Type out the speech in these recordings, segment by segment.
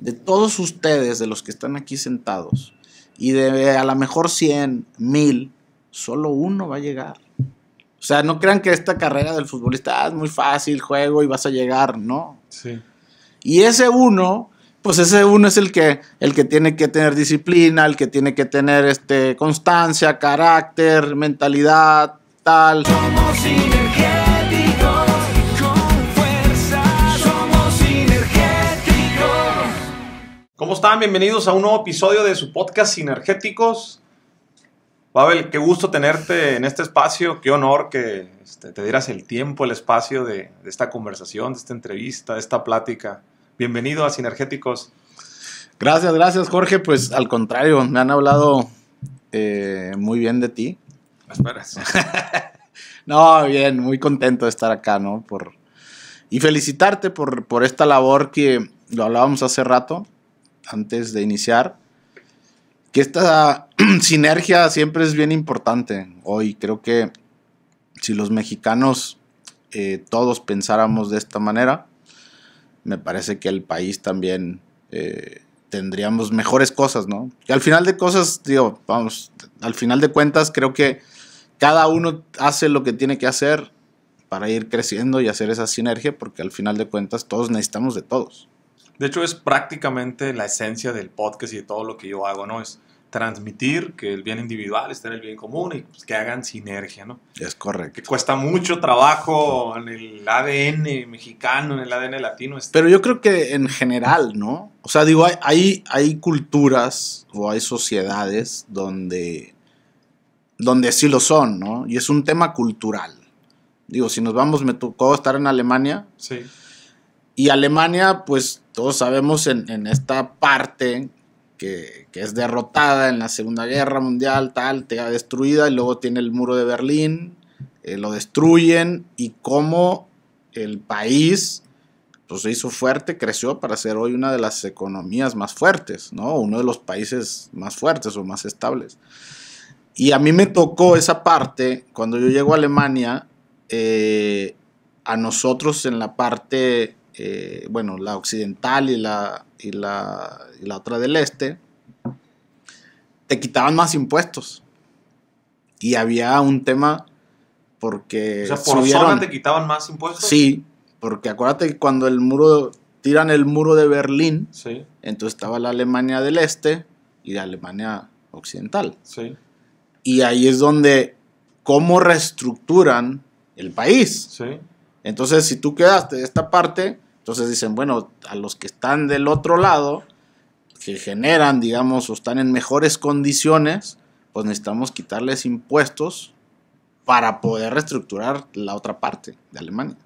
de todos ustedes, de los que están aquí sentados, y de a lo mejor 100, 1000, solo uno va a llegar. O sea, no crean que esta carrera del futbolista ah, es muy fácil, juego y vas a llegar, ¿no? Sí. Y ese uno, pues ese uno es el que, el que tiene que tener disciplina, el que tiene que tener este, constancia, carácter, mentalidad, tal. ¿Cómo están? Bienvenidos a un nuevo episodio de su podcast Sinergéticos. Pavel, qué gusto tenerte en este espacio, qué honor que este, te dieras el tiempo, el espacio de, esta conversación, de esta entrevista, de esta plática. Bienvenido a Sinergéticos. Gracias, gracias Jorge. Pues al contrario, me han hablado eh, muy bien de ti. Esperas. no, bien, muy contento de estar acá, ¿no? Por, y felicitarte por, por esta labor que lo hablábamos hace rato antes de iniciar, que esta sinergia siempre es bien importante hoy. Creo que si los mexicanos eh, todos pensáramos de esta manera, me parece que el país también eh, tendríamos mejores cosas, ¿no? al final de cosas, digo, vamos, al final de cuentas creo que cada uno hace lo que tiene que hacer para ir creciendo y hacer esa sinergia, porque al final de cuentas todos necesitamos de todos. De hecho, es prácticamente la esencia del podcast y de todo lo que yo hago, ¿no? Es transmitir que el bien individual está en el bien común y pues, que hagan sinergia, ¿no? Es correcto. Que cuesta mucho trabajo en el ADN mexicano, en el ADN latino. Este. Pero yo creo que en general, ¿no? O sea, digo, hay, hay, culturas o hay sociedades donde, donde sí lo son, ¿no? Y es un tema cultural. Digo, si nos vamos, me tocó estar en Alemania. Sí. Y Alemania, pues todos sabemos en, esta parte que, es derrotada en la Segunda Guerra Mundial, tal, te destruida y luego tiene el muro de Berlín, eh, lo destruyen y cómo el país pues, se hizo fuerte, creció para ser hoy una de las economías más fuertes, ¿no? Uno de los países más fuertes o más estables. Y a mí me tocó esa parte cuando yo llego a Alemania, eh, a nosotros en la parte eh, bueno, la occidental y la, y la, y la otra del este, te quitaban más impuestos. Y había un tema porque... O sea, por te quitaban más impuestos. Sí, porque acuérdate que cuando el muro, tiran el muro de Berlín, entonces estaba la Alemania del Este y la Alemania Occidental. Sí. Y ahí es donde, cómo reestructuran el país. Sí. Entonces, si tú quedaste de esta parte, entonces dicen, bueno, a los que están del otro lado, que generan, digamos, o están en mejores condiciones, pues necesitamos quitarles impuestos para poder reestructurar la otra parte de Alemania.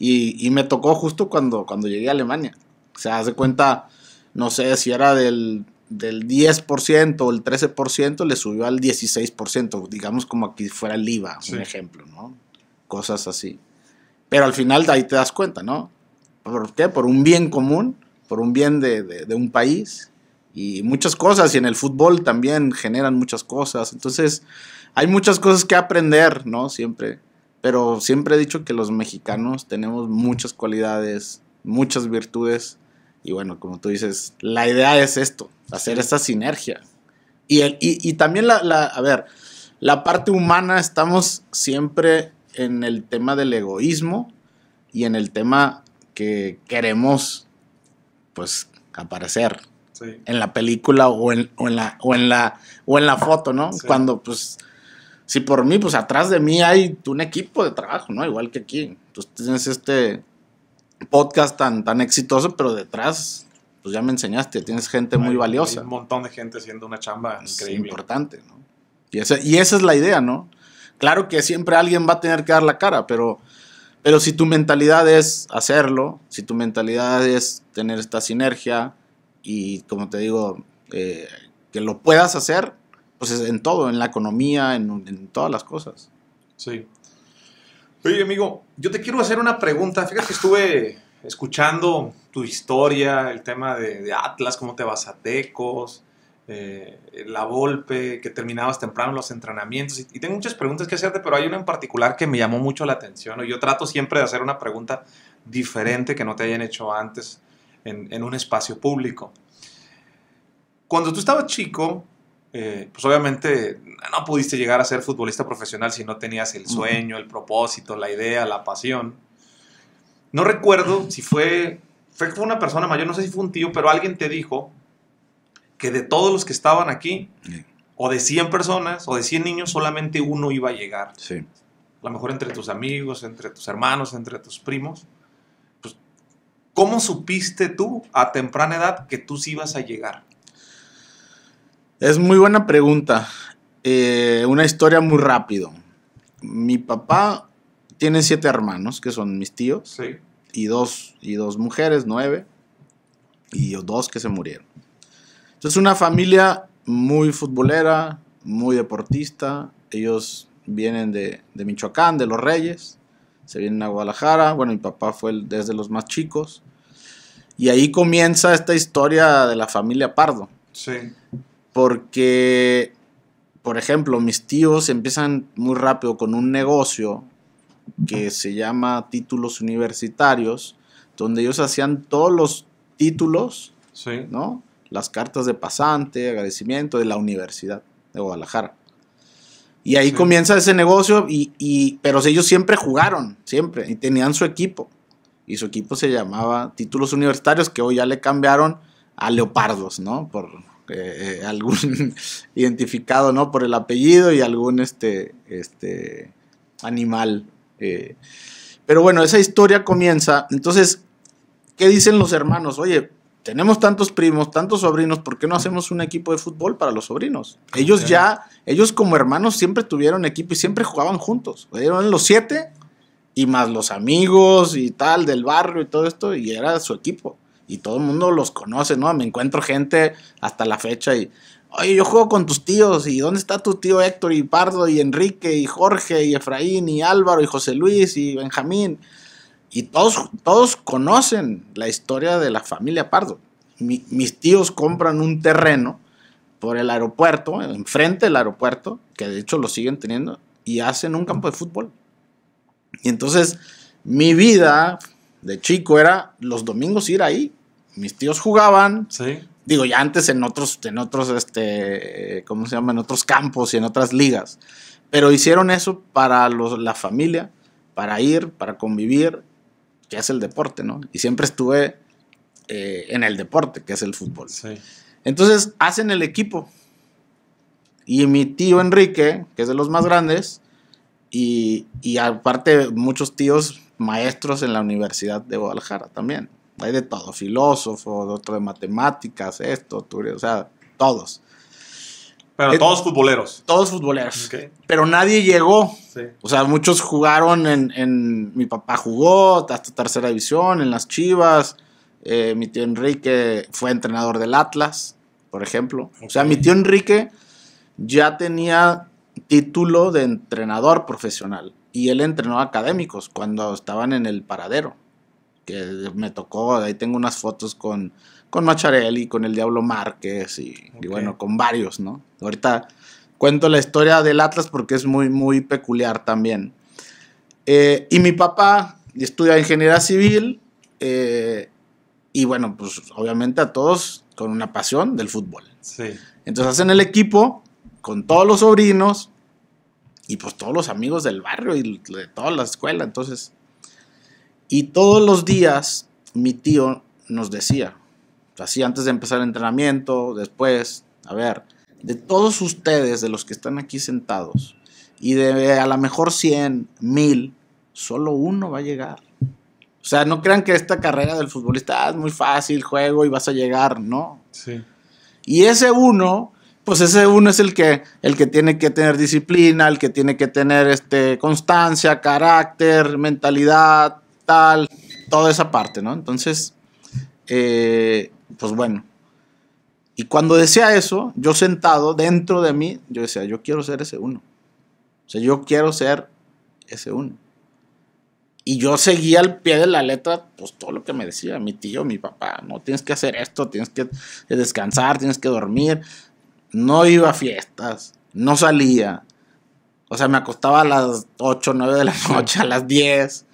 Y, me tocó justo cuando, cuando llegué a Alemania. O sea, hace cuenta, no sé si era del, 10% o el 13%, le subió al 16%, digamos como aquí fuera el IVA, un ejemplo, ¿no? Cosas así. Pero al final ahí te das cuenta, ¿no? ¿Por qué? Por un bien común, por un bien de, un país y muchas cosas. Y en el fútbol también generan muchas cosas. Entonces, hay muchas cosas que aprender, ¿no? Siempre. Pero siempre he dicho que los mexicanos tenemos muchas cualidades, muchas virtudes. Y bueno, como tú dices, la idea es esto, hacer esta sinergia. Y, el, y, también la, a ver, la parte humana, estamos siempre en el tema del egoísmo y en el tema que queremos, pues, aparecer. En la película o en, la, o en, la, o en la foto, ¿no? Cuando, pues, si por mí, pues atrás de mí hay un equipo de trabajo, ¿no? Igual que aquí. Tú tienes este podcast tan, tan exitoso, pero detrás, pues ya me enseñaste, tienes gente muy valiosa. un montón de gente haciendo una chamba importante, ¿no? Y y esa es la idea, ¿no? Claro que siempre alguien va a tener que dar la cara, pero pero si tu mentalidad es hacerlo, si tu mentalidad es tener esta sinergia y, como te digo, eh, que lo puedas hacer, pues es en todo, en la economía, en, todas las cosas. Sí. Oye, amigo, yo te quiero hacer una pregunta. Fíjate que estuve escuchando tu historia, el tema de, de Atlas, cómo te vas a Tecos, eh, la golpe que terminabas temprano los entrenamientos. Y, tengo muchas preguntas que hacerte, pero hay una en particular que me llamó mucho la atención. Yo trato siempre de hacer una pregunta diferente que no te hayan hecho antes en, un espacio público. Cuando tú estabas chico, eh, pues obviamente no pudiste llegar a ser futbolista profesional si no tenías el sueño, el propósito, la idea, la pasión. No recuerdo si fue, fue una persona mayor, no sé si fue un tío, pero alguien te dijo que de todos los que estaban aquí, o de 100 personas, o de 100 niños, solamente uno iba a llegar. A lo mejor entre tus amigos, entre tus hermanos, entre tus primos. Pues, ¿Cómo supiste tú a temprana edad que tú sí ibas a llegar? Es muy buena pregunta. Eh, una historia muy rápido. Mi papá tiene siete hermanos, que son mis tíos, y, dos, y dos mujeres, nueve, y dos que se murieron. Es una familia muy futbolera, muy deportista. Ellos vienen de, Michoacán, de Los Reyes. Se vienen a Guadalajara. Bueno, mi papá fue desde los más chicos. Y ahí comienza esta historia de la familia Pardo. Sí. Porque, por ejemplo, mis tíos empiezan muy rápido con un negocio que se llama títulos universitarios, donde ellos hacían todos los títulos, sí. ¿no? las cartas de pasante, agradecimiento de la Universidad de Guadalajara. Y ahí comienza ese negocio, y, y, pero ellos siempre jugaron, siempre, y tenían su equipo. Y su equipo se llamaba Títulos Universitarios, que hoy ya le cambiaron a Leopardos, ¿no? Por eh, eh, algún identificado, ¿no? Por el apellido y algún este, este animal. Eh. Pero bueno, esa historia comienza. Entonces, ¿qué dicen los hermanos? Oye, tenemos tantos primos, tantos sobrinos, ¿por qué no hacemos un equipo de fútbol para los sobrinos? Ah, ellos ya, ellos como hermanos siempre tuvieron equipo y siempre jugaban juntos. Eran los siete y más los amigos y tal del barrio y todo esto y era su equipo. Y todo el mundo los conoce, ¿no? Me encuentro gente hasta la fecha y, oye, yo juego con tus tíos y ¿dónde está tu tío Héctor y Pardo y Enrique y Jorge y Efraín y Álvaro y José Luis y Benjamín? Y todos, todos conocen la historia de la familia Pardo. mis tíos compran un terreno por el aeropuerto, enfrente del aeropuerto, que de hecho lo siguen teniendo, y hacen un campo de fútbol. Y entonces mi vida de chico era los domingos ir ahí. Mis tíos jugaban. Digo, ya antes en otros, en otros, este, ¿cómo se llama? otros campos y en otras ligas. Pero hicieron eso para la familia, para ir, para convivir que es el deporte, ¿no? Y siempre estuve eh, en el deporte, que es el fútbol. Entonces hacen el equipo. Y mi tío Enrique, que es de los más grandes, y, aparte muchos tíos maestros en la Universidad de Guadalajara también. Hay de todo, filósofo, otro de matemáticas, esto, tú, o sea, todos. Pero todos futboleros. Todos futboleros. Pero nadie llegó. O sea, muchos jugaron en, Mi papá jugó hasta tercera división, en las Chivas. Eh, mi tío Enrique fue entrenador del Atlas, por ejemplo. O sea, mi tío Enrique ya tenía título de entrenador profesional. Y él entrenó a académicos cuando estaban en el paradero. Que me tocó, ahí tengo unas fotos con con Macharelli, con el Diablo Márquez y, bueno, con varios, ¿no? Ahorita cuento la historia del Atlas porque es muy, muy peculiar también. Eh, y mi papá estudia ingeniería civil eh, y bueno, pues obviamente a todos con una pasión del fútbol. Sí. Entonces hacen el equipo con todos los sobrinos y pues todos los amigos del barrio y de toda la escuela, entonces. Y todos los días mi tío nos decía, así antes de empezar el entrenamiento, después, a ver, de todos ustedes, de los que están aquí sentados, y de a lo mejor 100, 1000, solo uno va a llegar. O sea, no crean que esta carrera del futbolista ah, es muy fácil, juego y vas a llegar, ¿no? Sí. Y ese uno, pues ese uno es el que, el que tiene que tener disciplina, el que tiene que tener este, constancia, carácter, mentalidad, tal, toda esa parte, ¿no? Entonces, eh, pues bueno. Y cuando decía eso, yo sentado dentro de mí, yo decía, yo quiero ser ese uno. O sea, yo quiero ser ese uno. Y yo seguía al pie de la letra, pues todo lo que me decía mi tío, mi papá, no tienes que hacer esto, tienes que descansar, tienes que dormir. No iba a fiestas, no salía. O sea, me acostaba a las 8, 9 de la noche, a las 10.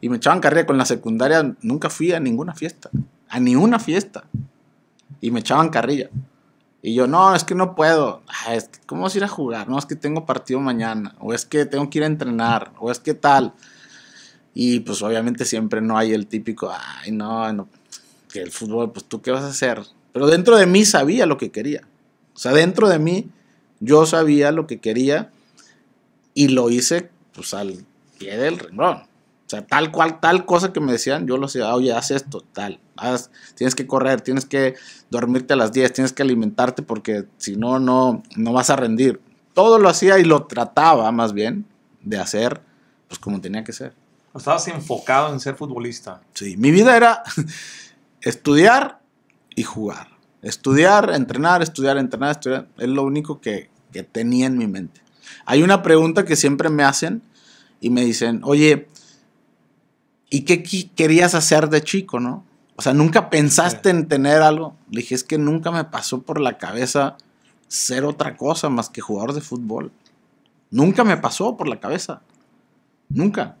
Y me echaban carrera con la secundaria, nunca fui a ninguna fiesta a ni una fiesta. Y me echaban carrilla. Y yo, no, es que no puedo. Ah, es ¿Cómo vas a ir a jugar? No, es que tengo partido mañana. O es que tengo que ir a entrenar. O es que tal. Y pues obviamente siempre no hay el típico, ay, no, no, que el fútbol, pues tú qué vas a hacer. Pero dentro de mí sabía lo que quería. O sea, dentro de mí yo sabía lo que quería y lo hice pues al pie del renglón. O sea, tal cual, tal cosa que me decían, yo lo hacía, oye, haz esto, tal, tienes que correr, tienes que dormirte a las 10, tienes que alimentarte porque si no, no, no vas a rendir. Todo lo hacía y lo trataba más bien de hacer, pues como tenía que ser. Estabas enfocado en ser futbolista. Sí, mi vida era estudiar y jugar. Estudiar, entrenar, estudiar, entrenar, estudiar. Es lo único que, que tenía en mi mente. Hay una pregunta que siempre me hacen y me dicen, oye, ¿y qué querías hacer de chico, no? O sea, nunca pensaste en tener algo. Le dije, es que nunca me pasó por la cabeza ser otra cosa más que jugador de fútbol. Nunca me pasó por la cabeza. Nunca.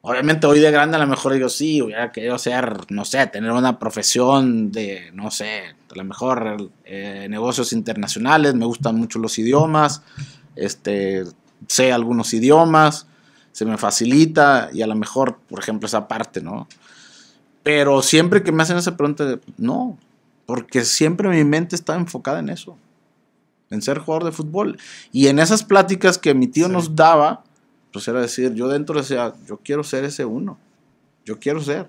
Obviamente hoy de grande a lo mejor yo sí, hubiera querido ser, no sé, tener una profesión de, no sé, a lo mejor eh, negocios internacionales, me gustan mucho los idiomas, este, sé algunos idiomas, se me facilita y a lo mejor, por ejemplo, esa parte, ¿no? Pero siempre que me hacen esa pregunta, no, porque siempre mi mente está enfocada en eso, en ser jugador de fútbol. Y en esas pláticas que mi tío nos daba, pues era decir, yo dentro decía, yo quiero ser ese uno, yo quiero ser.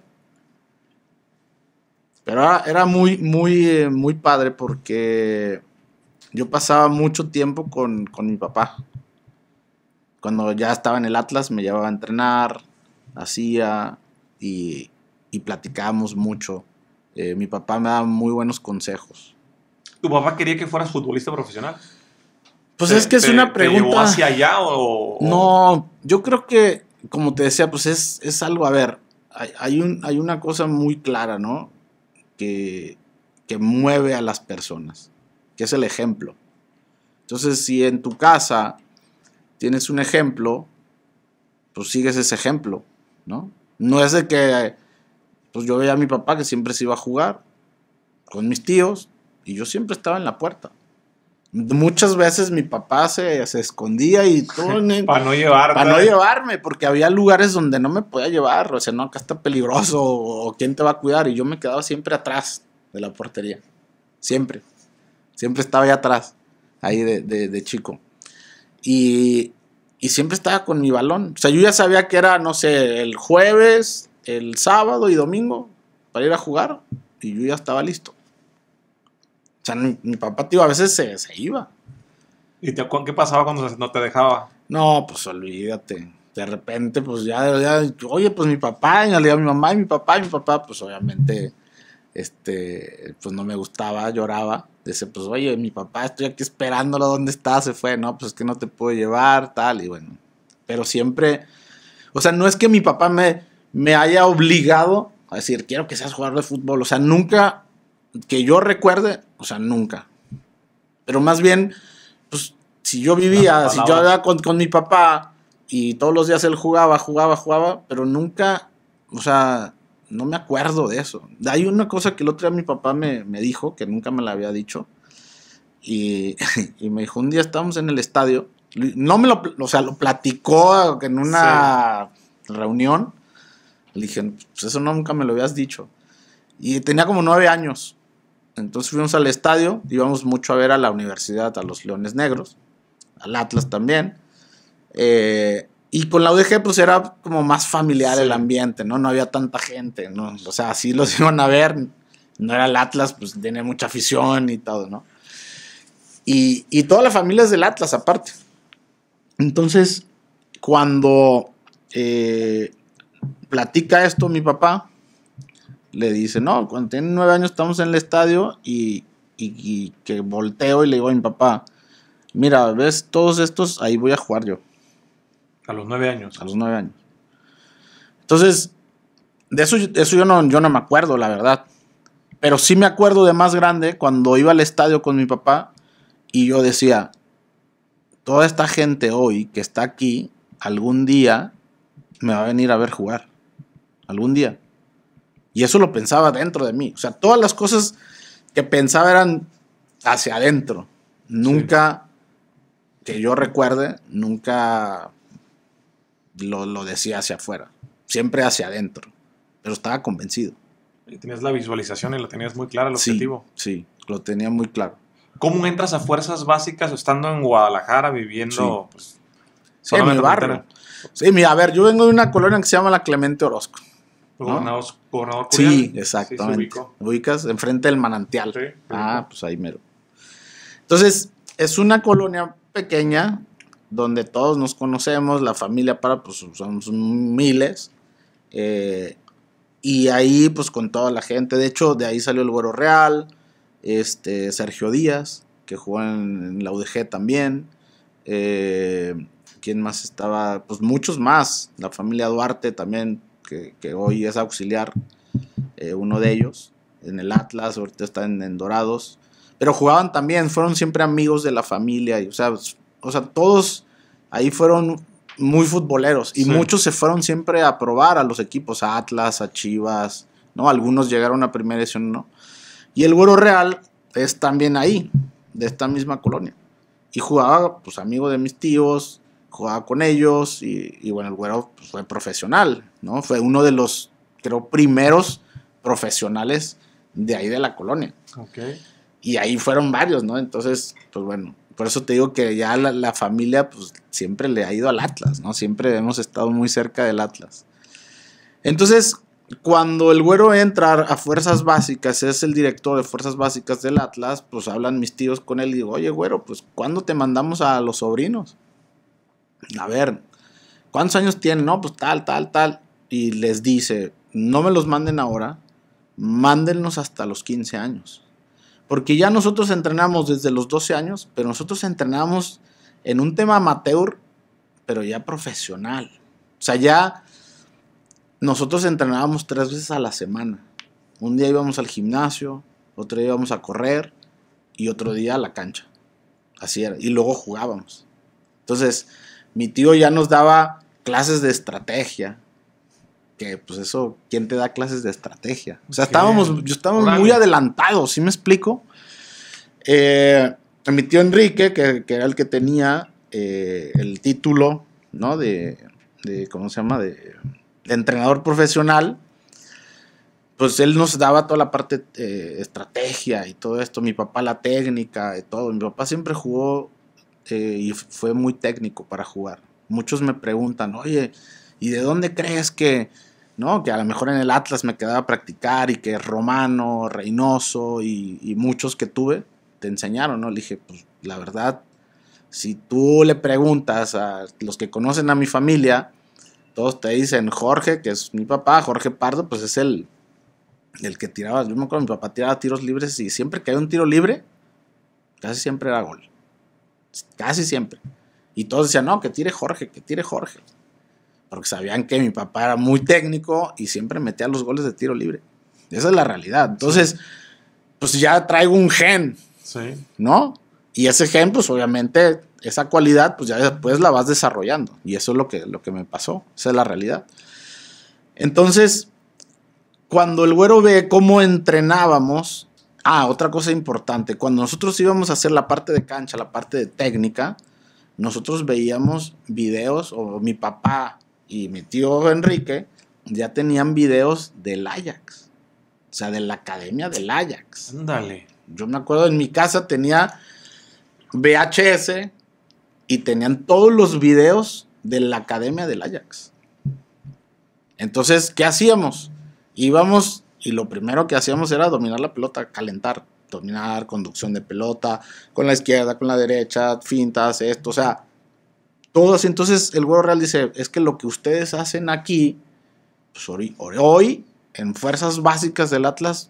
Pero era, muy, muy, eh, muy padre porque yo pasaba mucho tiempo con, con mi papá. Cuando ya estaba en el Atlas me llevaba a entrenar, hacía y, y platicábamos mucho. Eh, mi papá me daba muy buenos consejos. ¿Tu papá quería que fueras futbolista profesional? Pues es que es una pregunta. ¿Te llevó hacia allá o, No, yo creo que, como te decía, pues es, algo, a ver, hay, hay una cosa muy clara, ¿no? Que, que mueve a las personas, que es el ejemplo. Entonces, si en tu casa tienes un ejemplo, pues sigues ese ejemplo, ¿no? No es de que, pues yo veía a mi papá que siempre se iba a jugar con mis tíos y yo siempre estaba en la puerta. Muchas veces mi papá se, se escondía y todo. para no llevarme. Para no llevarme, porque había lugares donde no me podía llevar. O sea, no, acá está peligroso, o, quién te va a cuidar. Y yo me quedaba siempre atrás de la portería. Siempre. Siempre estaba ahí atrás, ahí de, de chico. Y, y siempre estaba con mi balón. O sea, yo ya sabía que era, no sé, el jueves, el sábado y domingo para ir a jugar y yo ya estaba listo. O sea, mi, papá, tío, a veces se, iba. ¿Y te, qué pasaba cuando no te dejaba? No, pues olvídate. De repente, pues ya, oye, pues mi papá, y le mi mamá y mi papá, y mi papá, pues obviamente este, pues no me gustaba, lloraba. Dice, pues oye, mi papá, estoy aquí esperándolo, ¿dónde está? Se fue, no, pues es que no te puedo llevar, tal, y bueno. Pero siempre, o sea, no es que mi papá me, me haya obligado a decir, quiero que seas jugador de fútbol, o sea, nunca, que yo recuerde, o sea, nunca. Pero más bien, pues si yo vivía, si yo andaba con, con mi papá y todos los días él jugaba, jugaba, jugaba, pero nunca, o sea, no me acuerdo de eso. Hay una cosa que el otro día mi papá me, dijo, que nunca me la había dicho, y, me dijo, un día estábamos en el estadio, no me lo, o sea, lo platicó en una reunión, le dije, pues eso nunca me lo habías dicho. Y tenía como nueve años. Entonces fuimos al estadio, íbamos mucho a ver a la universidad, a los Leones Negros, al Atlas también. Eh, y con la UDG, pues era como más familiar el ambiente, ¿no? No había tanta gente, ¿no? O sea, así los iban a ver. No era el Atlas, pues tiene mucha afición y todo, ¿no? Y, y toda la familia es del Atlas, aparte. Entonces, cuando eh, platica esto mi papá, le dice, no, cuando tiene nueve años estamos en el estadio y, y que volteo y le digo a mi papá, mira, ves todos estos, ahí voy a jugar yo. A los nueve años. A los nueve años. Entonces, de eso, eso yo, no, yo no me acuerdo, la verdad. Pero sí me acuerdo de más grande cuando iba al estadio con mi papá y yo decía, toda esta gente hoy que está aquí, algún día me va a venir a ver jugar. Algún día. Y eso lo pensaba dentro de mí. O sea, todas las cosas que pensaba eran hacia adentro. Nunca, que yo recuerde, nunca lo, decía hacia afuera, siempre hacia adentro, pero estaba convencido. Y tenías la visualización y lo tenías muy claro el objetivo. Sí, lo tenía muy claro. ¿Cómo entras a fuerzas básicas estando en Guadalajara viviendo? Sí, pues, en el barrio. Sí, mira, a ver, yo vengo de una colonia que se llama la Clemente Orozco. ¿no? Gobernador, Sí, exactamente. Ubicas enfrente del manantial. ah, pues ahí mero. Entonces, es una colonia pequeña donde todos nos conocemos, la familia para, pues somos miles. Eh, y ahí, pues con toda la gente. De hecho, de ahí salió el Güero Real, este, Sergio Díaz, que jugó en, la UDG también. Eh, ¿Quién más estaba? Pues muchos más. La familia Duarte también, que, hoy es auxiliar, eh, uno de ellos. En el Atlas, ahorita está en, Dorados. Pero jugaban también, fueron siempre amigos de la familia. Y, o sea, o sea todos ahí fueron muy futboleros y muchos se fueron siempre a probar a los equipos, a Atlas, a Chivas, ¿no? Algunos llegaron a primera edición, ¿no? Y el Güero Real es también ahí, de esta misma colonia. Y jugaba, pues, amigo de mis tíos, jugaba con ellos y, bueno, el Güero pues, fue profesional, ¿no? Fue uno de los, creo, primeros profesionales de ahí de la colonia. Ok. Y ahí fueron varios, ¿no? Entonces, pues bueno, por eso te digo que ya la, familia pues, siempre le ha ido al Atlas, ¿no? Siempre hemos estado muy cerca del Atlas. Entonces, cuando el güero entra a fuerzas básicas, es el director de fuerzas básicas del Atlas, pues hablan mis tíos con él y digo, oye, güero, pues ¿cuándo te mandamos a los sobrinos? A ver, ¿cuántos años tienen? No, pues tal, tal, tal. Y les dice, no me los manden ahora, mándenlos hasta los 15 años. Porque ya nosotros entrenamos desde los 12 años, pero nosotros entrenamos en un tema amateur, pero ya profesional. O sea, ya nosotros entrenábamos tres veces a la semana. Un día íbamos al gimnasio, otro día íbamos a correr y otro día a la cancha. Así era. Y luego jugábamos. Entonces, mi tío ya nos daba clases de estrategia, que pues eso, ¿quién te da clases de estrategia? O sea, estábamos, yo estaba muy adelantado, ¿sí me explico? Eh, mi tío Enrique, que, era el que tenía eh, el título, ¿no? De, ¿cómo se llama? De, entrenador profesional, pues él nos daba toda la parte de eh, estrategia y todo esto, mi papá la técnica y todo, mi papá siempre jugó y fue muy técnico para jugar. Muchos me preguntan, oye, ¿Y de dónde crees que, no? Que a lo mejor en el Atlas me quedaba a practicar y que Romano, Reynoso y, muchos que tuve te enseñaron, ¿no? Le dije, pues la verdad, si tú le preguntas a los que conocen a mi familia, todos te dicen Jorge, que es mi papá, Jorge Pardo, pues es el, el que tiraba. Yo me acuerdo, mi papá tiraba tiros libres y siempre que hay un tiro libre, casi siempre era gol. Casi siempre. Y todos decían, no, que tire Jorge, que tire Jorge porque sabían que mi papá era muy técnico y siempre metía los goles de tiro libre. Esa es la realidad. Entonces, pues ya traigo un gen, sí. ¿no? Y ese gen, pues obviamente, esa cualidad, pues ya después la vas desarrollando. Y eso es lo que, lo que me pasó. Esa es la realidad. Entonces, cuando el güero ve cómo entrenábamos, ah, otra cosa importante, cuando nosotros íbamos a hacer la parte de cancha, la parte de técnica, nosotros veíamos videos, o mi papá y mi tío Enrique ya tenían videos del Ajax. O sea, de la academia del Ajax. Ándale. Yo me acuerdo en mi casa tenía VHS y tenían todos los videos de la academia del Ajax. Entonces, ¿qué hacíamos? Íbamos y lo primero que hacíamos era dominar la pelota, calentar, dominar, conducción de pelota, con la izquierda, con la derecha, fintas, esto, o sea, todos, entonces el güero real dice, es que lo que ustedes hacen aquí, pues hoy, en fuerzas básicas del Atlas,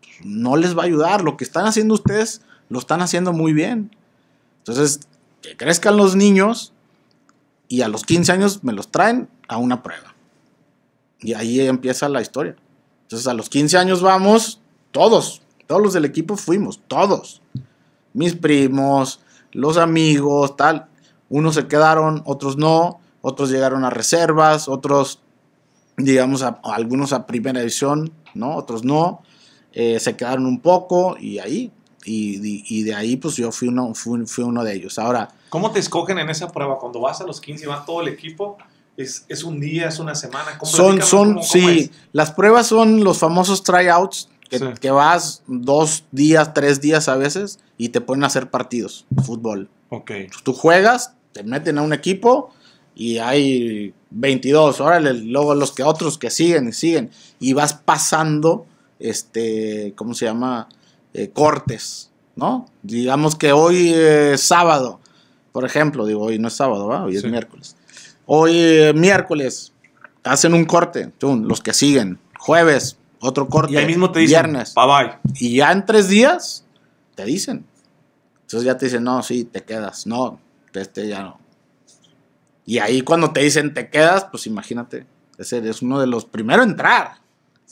pues, no les va a ayudar. Lo que están haciendo ustedes, lo están haciendo muy bien. Entonces, que crezcan los niños y a los 15 años me los traen a una prueba. Y ahí empieza la historia. Entonces a los 15 años vamos, todos, todos los del equipo fuimos, todos. Mis primos, los amigos, tal. Unos se quedaron, otros no, otros llegaron a reservas, otros, digamos, algunos a primera edición. ¿no? Otros no. Eh, se quedaron un poco y ahí. Y, de ahí, pues yo fui uno, fui, uno de ellos. Ahora. ¿Cómo te escogen en esa prueba? Cuando vas a los 15 y va todo el equipo. Es, ¿Es, un día? ¿Es una semana? ¿Cómo son, son, sí. Las pruebas son los famosos tryouts, que, que, vas dos días, tres días a veces y te ponen a hacer partidos, fútbol. Ok. Tú juegas, te meten a un equipo y hay 22, órale, luego los que otros que siguen y siguen, y vas pasando, este, ¿cómo se llama? Eh, cortes, ¿no? Digamos que hoy es sábado, por ejemplo, digo, hoy no es sábado, Hoy es miércoles. Hoy eh, miércoles hacen un corte, los que siguen, jueves, otro corte, y mismo te viernes, bye bye. Y ya en tres días te dicen. Entonces ya te dicen, no, sí, te quedas, no, este ya Y ahí cuando te dicen te quedas, pues imagínate, ese es uno de los primeros a entrar,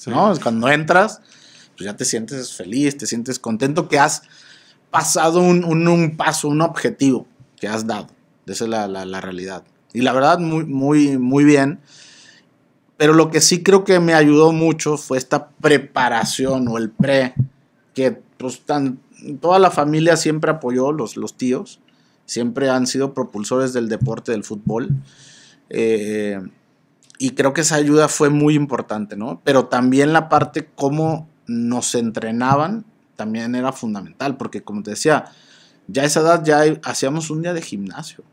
¿no? Cuando entras, pues ya te sientes feliz, te sientes contento que has pasado un, paso, un objetivo que has dado. Esa es la, la, la, realidad. Y la verdad, muy, muy, muy bien. Pero lo que sí creo que me ayudó mucho fue esta preparación o el pre, que pues, toda la familia siempre apoyó, los, los tíos siempre han sido propulsores del deporte del fútbol. Eh, y creo que esa ayuda fue muy importante, ¿no? Pero también la parte cómo nos entrenaban también era fundamental, porque como te decía, ya a esa edad ya hacíamos un día de gimnasio.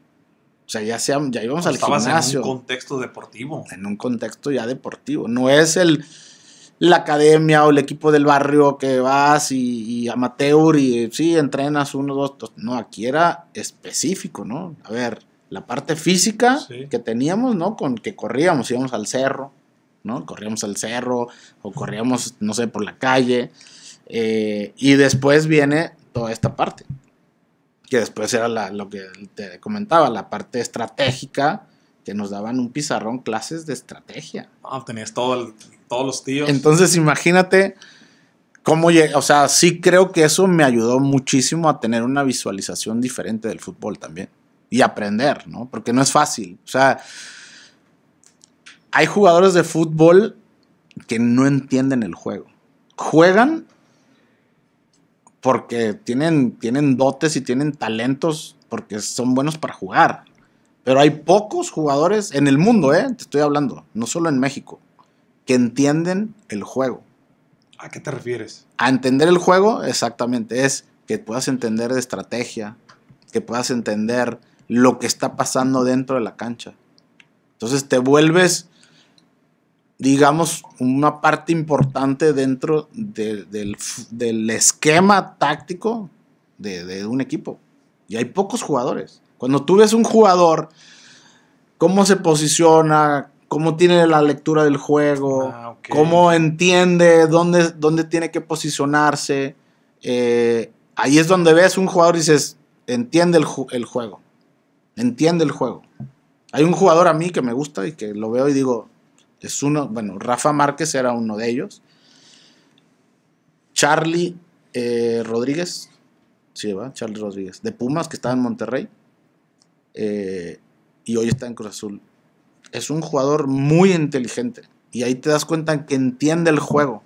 O sea, ya, ya íbamos al gimnasio. En un contexto deportivo. En un contexto ya deportivo. No es el la academia o el equipo del barrio que vas y, amateur y sí, entrenas uno, dos, No, aquí era específico, ¿no? A ver, la parte física que teníamos, ¿no? Con que corríamos, íbamos al cerro, ¿no? Corríamos al cerro o corríamos, no sé, por la calle. Eh, y después viene toda esta parte, que después era lo que te comentaba, la parte estratégica, que nos daban un pizarrón clases de estrategia. Ah, tenías todo el todos los tíos. Entonces, imagínate cómo llega... o sea, sí creo que eso me ayudó muchísimo a tener una visualización diferente del fútbol también y aprender, ¿no? Porque no es fácil, o sea, hay jugadores de fútbol que no entienden el juego. Juegan porque tienen, tienen dotes y tienen talentos porque son buenos para jugar. Pero hay pocos jugadores en el mundo, ¿eh? Te estoy hablando, no solo en México que entienden el juego. ¿A qué te refieres? A entender el juego, exactamente. Es que puedas entender de estrategia, que puedas entender lo que está pasando dentro de la cancha. Entonces te vuelves, digamos, una parte importante dentro del, esquema táctico de, de un equipo. Y hay pocos jugadores. Cuando tú ves un jugador, cómo se posiciona, cómo tiene la lectura del juego, ah, cómo entiende dónde, dónde tiene que posicionarse. Eh, ahí es donde ves un jugador y dices, entiende el, juego, entiende el juego. Hay un jugador a mí que me gusta y que lo veo y digo, es uno, bueno, Rafa Márquez era uno de ellos. Charlie eh, Rodríguez, sí, va, Charlie Rodríguez, de Pumas, que estaba en Monterrey, eh, y hoy está en Cruz Azul es un jugador muy inteligente. Y ahí te das cuenta que entiende el juego.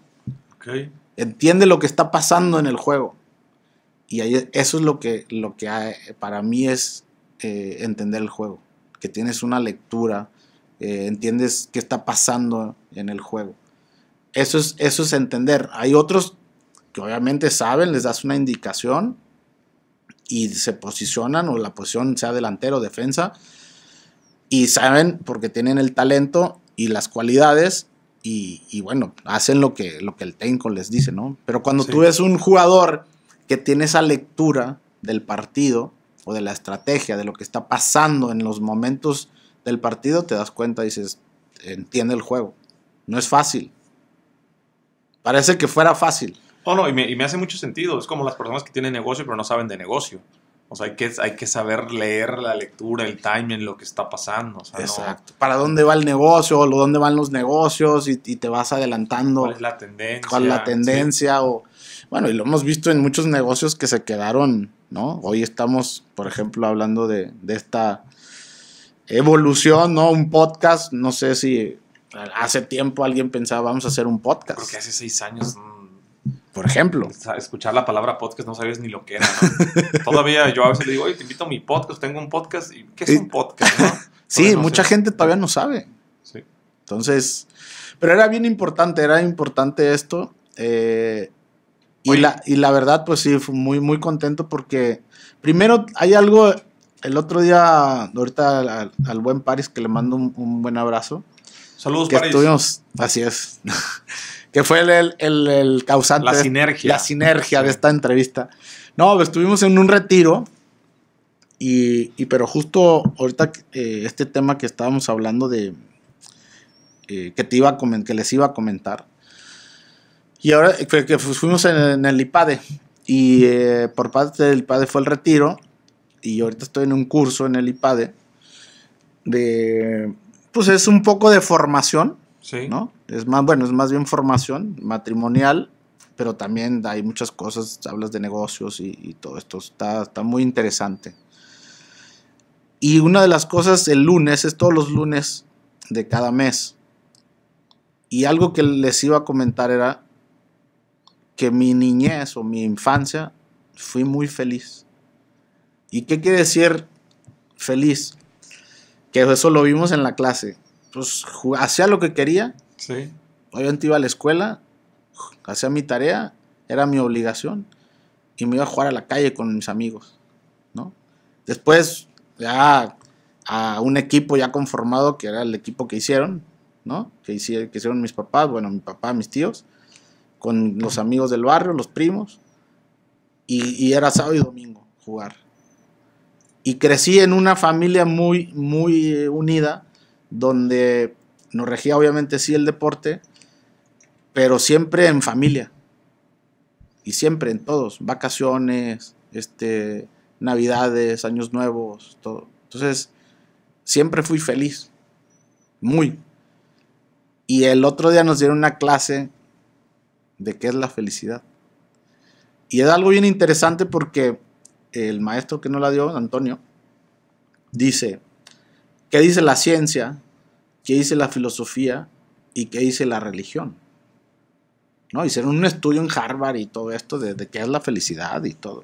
Entiende lo que está pasando en el juego. Y ahí, eso es lo que, lo que para mí es eh, entender el juego. Que tienes una lectura, eh, entiendes qué está pasando en el juego. Eso es, eso es entender. Hay otros que obviamente saben, les das una indicación y se posicionan o la posición sea delantero o defensa y saben porque tienen el talento y las cualidades y, bueno, hacen lo que, lo que el técnico les dice, ¿no? Pero cuando tú ves un jugador que tiene esa lectura del partido o de la estrategia, de lo que está pasando en los momentos del partido, te das cuenta y dices, entiende el juego. No es fácil. Parece que fuera fácil. Oh, no, y me, y me hace mucho sentido. Es como las personas que tienen negocio pero no saben de negocio. O sea, hay que, hay que saber leer la lectura, el timing, lo que está pasando. Exacto. Para dónde va el negocio, o dónde van los negocios y, te vas adelantando. ¿Cuál es la tendencia? ¿Cuál es la tendencia? O, bueno, y lo hemos visto en muchos negocios que se quedaron, ¿no? Hoy estamos, por ejemplo, hablando de, de esta evolución, ¿no? Un podcast, no sé si hace tiempo alguien pensaba, vamos a hacer un podcast. que hace seis años por ejemplo. Escuchar la palabra podcast no sabías ni lo que era, todavía yo a veces le digo, oye, te invito a mi podcast, tengo un podcast. ¿Y ¿Qué es un podcast? sí, mucha gente todavía no sabe. Entonces, pero era bien importante, era importante esto. Eh, y, la, verdad, pues sí, fue muy, muy contento porque primero hay algo, el otro día, ahorita al, buen Paris, que le mando un, buen abrazo. Saludos, Paris. Estuvimos, así es. que fue el, causante. La sinergia. La sinergia de esta entrevista. No, pues, estuvimos en un retiro y, pero justo ahorita eh, este tema que estábamos hablando de eh, que, te iba que les iba a comentar. Y ahora eh, que, fuimos en, el IPADE y por parte del IPADE fue el retiro y ahorita estoy en un curso en el IPADE de, pues es un poco de formación ¿No? Es más, bueno, es más bien formación matrimonial, pero también hay muchas cosas, hablas de negocios y, y todo esto. Está, está muy interesante. Y una de las cosas, el lunes, es todos los lunes de cada mes. Y algo que les iba a comentar era que mi niñez o mi infancia fui muy feliz. ¿Y qué quiere decir feliz? Que eso lo vimos en la clase pues hacía lo que quería. Obviamente iba a la escuela, hacía mi tarea, era mi obligación, y me iba a jugar a la calle con mis amigos, Después, ya a un equipo ya conformado, que era el equipo que hicieron, Que hicieron, mis papás, bueno, mi papá, mis tíos, con los amigos del barrio, los primos, y, y era sábado y domingo jugar. Y crecí en una familia muy, muy unida, donde nos regía obviamente sí el deporte, pero siempre en familia. Y siempre en todos, vacaciones, este, navidades, años nuevos, todo. Entonces, siempre fui feliz, muy. Y el otro día nos dieron una clase de qué es la felicidad. Y es algo bien interesante porque el maestro que nos la dio, Antonio, dice, ¿Qué dice la ciencia? ¿Qué dice la filosofía? ¿Y qué dice la religión? ¿No? Hicieron un estudio en Harvard y todo esto de, qué es la felicidad y todo.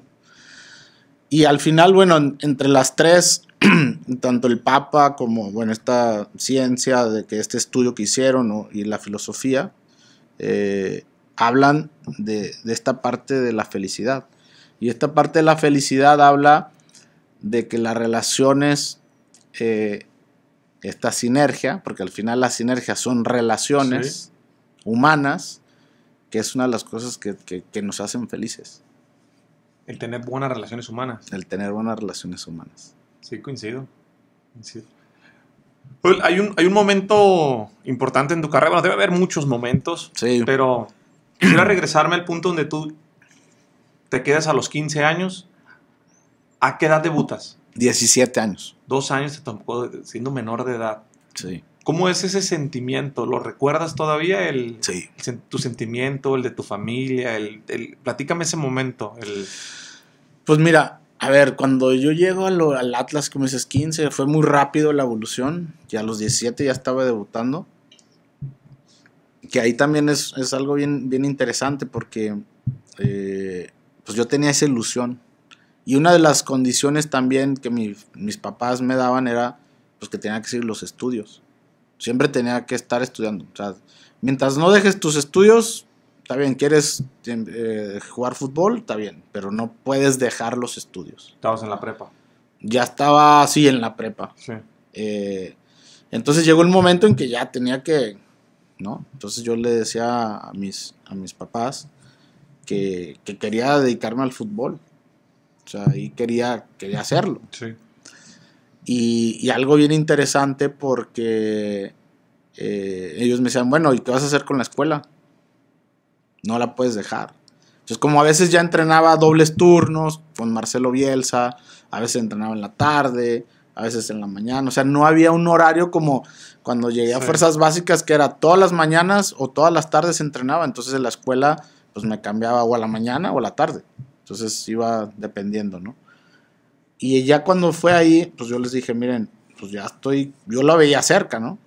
Y al final, bueno, entre las tres, tanto el Papa como, bueno, esta ciencia de que este estudio que hicieron y la filosofía, eh, hablan de, esta parte de la felicidad. Y esta parte de la felicidad habla de que las relaciones eh, esta sinergia, porque al final las sinergias son relaciones humanas, que es una de las cosas que, nos hacen felices. El tener buenas relaciones humanas. El tener buenas relaciones humanas. Sí, coincido. Pues, hay, un, hay un momento importante en tu carrera, debe haber muchos momentos, pero quiero regresarme al punto donde tú te quedas a los 15 años. ¿A qué edad debutas? 17 años dos años tampoco siendo menor de edad. Sí. ¿Cómo es ese sentimiento? ¿Lo recuerdas todavía? El, tu sentimiento, el de tu familia, el, platícame ese momento. Pues mira, a ver, cuando yo llego al Atlas, como dices, 15, fue muy rápido la evolución. Ya a los 17 ya estaba debutando. Que ahí también es, algo bien, bien interesante porque eh, pues yo tenía esa ilusión y una de las condiciones también que mis papás me daban era pues, que tenía que seguir los estudios. Siempre tenía que estar estudiando. mientras no dejes tus estudios, está bien, quieres eh, jugar fútbol, está bien, pero no puedes dejar los estudios. Estabas en la prepa. Ya estaba así en la prepa. Eh, entonces llegó el momento en que ya tenía que, ¿no? Entonces yo le decía a mis, a mis papás que, que quería dedicarme al fútbol. O sea, ahí quería, quería hacerlo. Y, algo bien interesante porque eh, ellos me decían, bueno, ¿y qué vas a hacer con la escuela? No la puedes dejar. Entonces, como a veces ya entrenaba dobles turnos con Marcelo Bielsa, a veces entrenaba en la tarde, a veces en la mañana, o sea, no había un horario como cuando llegué a Fuerzas Básicas, que era todas las mañanas o todas las tardes entrenaba, entonces en la escuela pues me cambiaba o a la mañana o a la tarde. Entonces iba dependiendo, ¿no? Y ya cuando fue ahí, pues yo les dije, miren, pues ya estoy, yo la veía cerca, ¿no?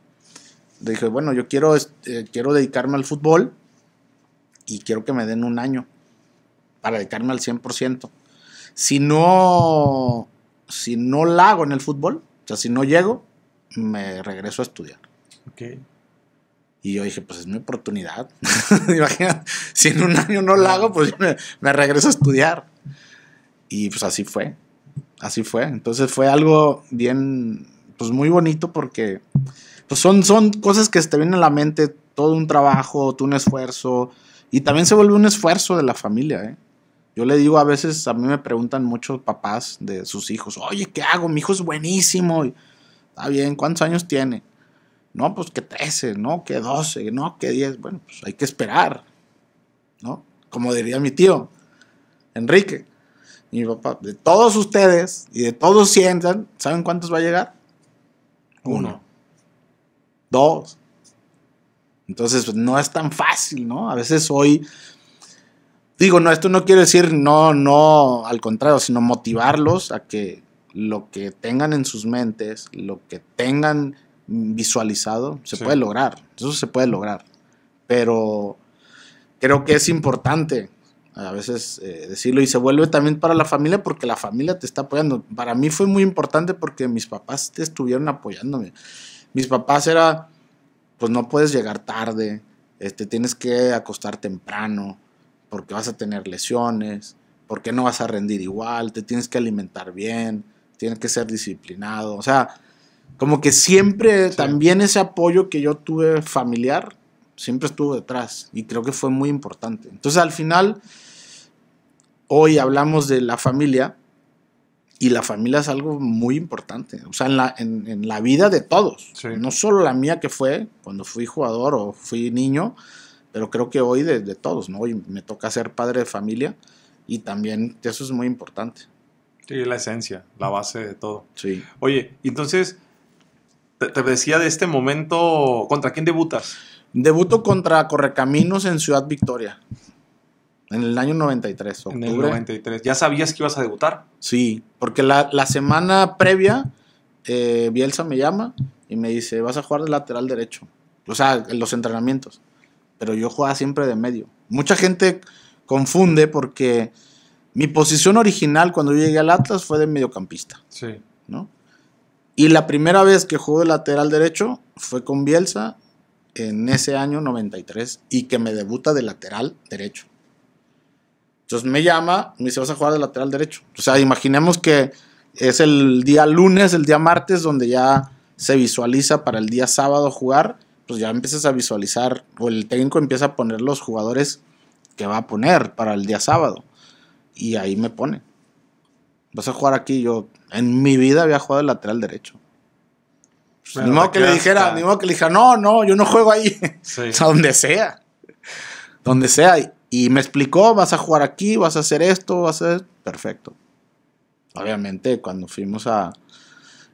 Le dije, bueno, yo quiero, este, quiero dedicarme al fútbol y quiero que me den un año para dedicarme al 100%. Si no, si no la hago en el fútbol, o sea, si no llego, me regreso a estudiar. Y yo dije, pues es mi oportunidad. imagínate, si en un año no la hago, pues me, regreso a estudiar. Y pues así fue. Así fue. Entonces fue algo bien, pues muy bonito porque pues, son, son cosas que se te vienen a la mente, todo un trabajo, todo un esfuerzo. Y también se vuelve un esfuerzo de la familia, ¿eh? Yo le digo a veces, a mí me preguntan muchos papás de sus hijos, oye, ¿qué hago? Mi hijo es buenísimo. Está bien, ¿cuántos años tiene? No, pues que 13, no, que 12, no, que 10. Bueno, pues hay que esperar, ¿no? Como diría mi tío, Enrique, mi papá, de todos ustedes y de todos sientan, ¿saben cuántos va a llegar? Uno. Uno. Dos. Entonces, pues, no es tan fácil, ¿no? A veces hoy, digo, no, esto no quiere decir no, no, al contrario, sino motivarlos a que lo que tengan en sus mentes, lo que tengan visualizado, se puede lograr, eso se puede lograr. Pero creo que es importante a veces eh, decirlo y se vuelve también para la familia porque la familia te está apoyando. Para mí fue muy importante porque mis papás te estuvieron apoyándome. Mis papás era, pues no puedes llegar tarde, este, tienes que acostar temprano porque vas a tener lesiones, porque no vas a rendir igual, te tienes que alimentar bien, tienes que ser disciplinado. O sea, como que siempre también ese apoyo que yo tuve familiar, siempre estuvo detrás y creo que fue muy importante. Entonces al final, hoy hablamos de la familia y la familia es algo muy importante, o sea, en la, en, la vida de todos, no solo la mía que fue cuando fui jugador o fui niño, pero creo que hoy de, todos, ¿no? Hoy me toca ser padre de familia y también eso es muy importante. Sí, la esencia, la base de todo. Sí. Oye, entonces te, decía de este momento, ¿contra quién debutas? Debuto contra Correcaminos en Ciudad Victoria. En el año 93. En el 93. ¿Ya sabías que ibas a debutar? Sí, porque la, semana previa, eh, Bielsa me llama y me dice, vas a jugar de lateral derecho. O sea, en los entrenamientos. Pero yo jugaba siempre de medio. Mucha gente confunde porque mi posición original cuando yo llegué al Atlas fue de mediocampista. Sí. ¿no? Y la primera vez que jugó de lateral derecho fue con Bielsa en ese año 93 y que me debuta de lateral derecho. Entonces me llama, me dice, vas a jugar de lateral derecho. O sea, imaginemos que es el día lunes, el día martes, donde ya se visualiza para el día sábado jugar, pues ya empiezas a visualizar, o el técnico empieza a poner los jugadores que va a poner para el día sábado. Y ahí me pone vas a jugar aquí. Yo en mi vida había jugado el lateral derecho. ni, modo que le dijera, ni modo que le dijera, no, no, yo no juego ahí. donde sea. Donde sea. Y, me explicó, vas a jugar aquí, vas a hacer esto, vas a hacer... Perfecto. Obviamente, cuando fuimos a...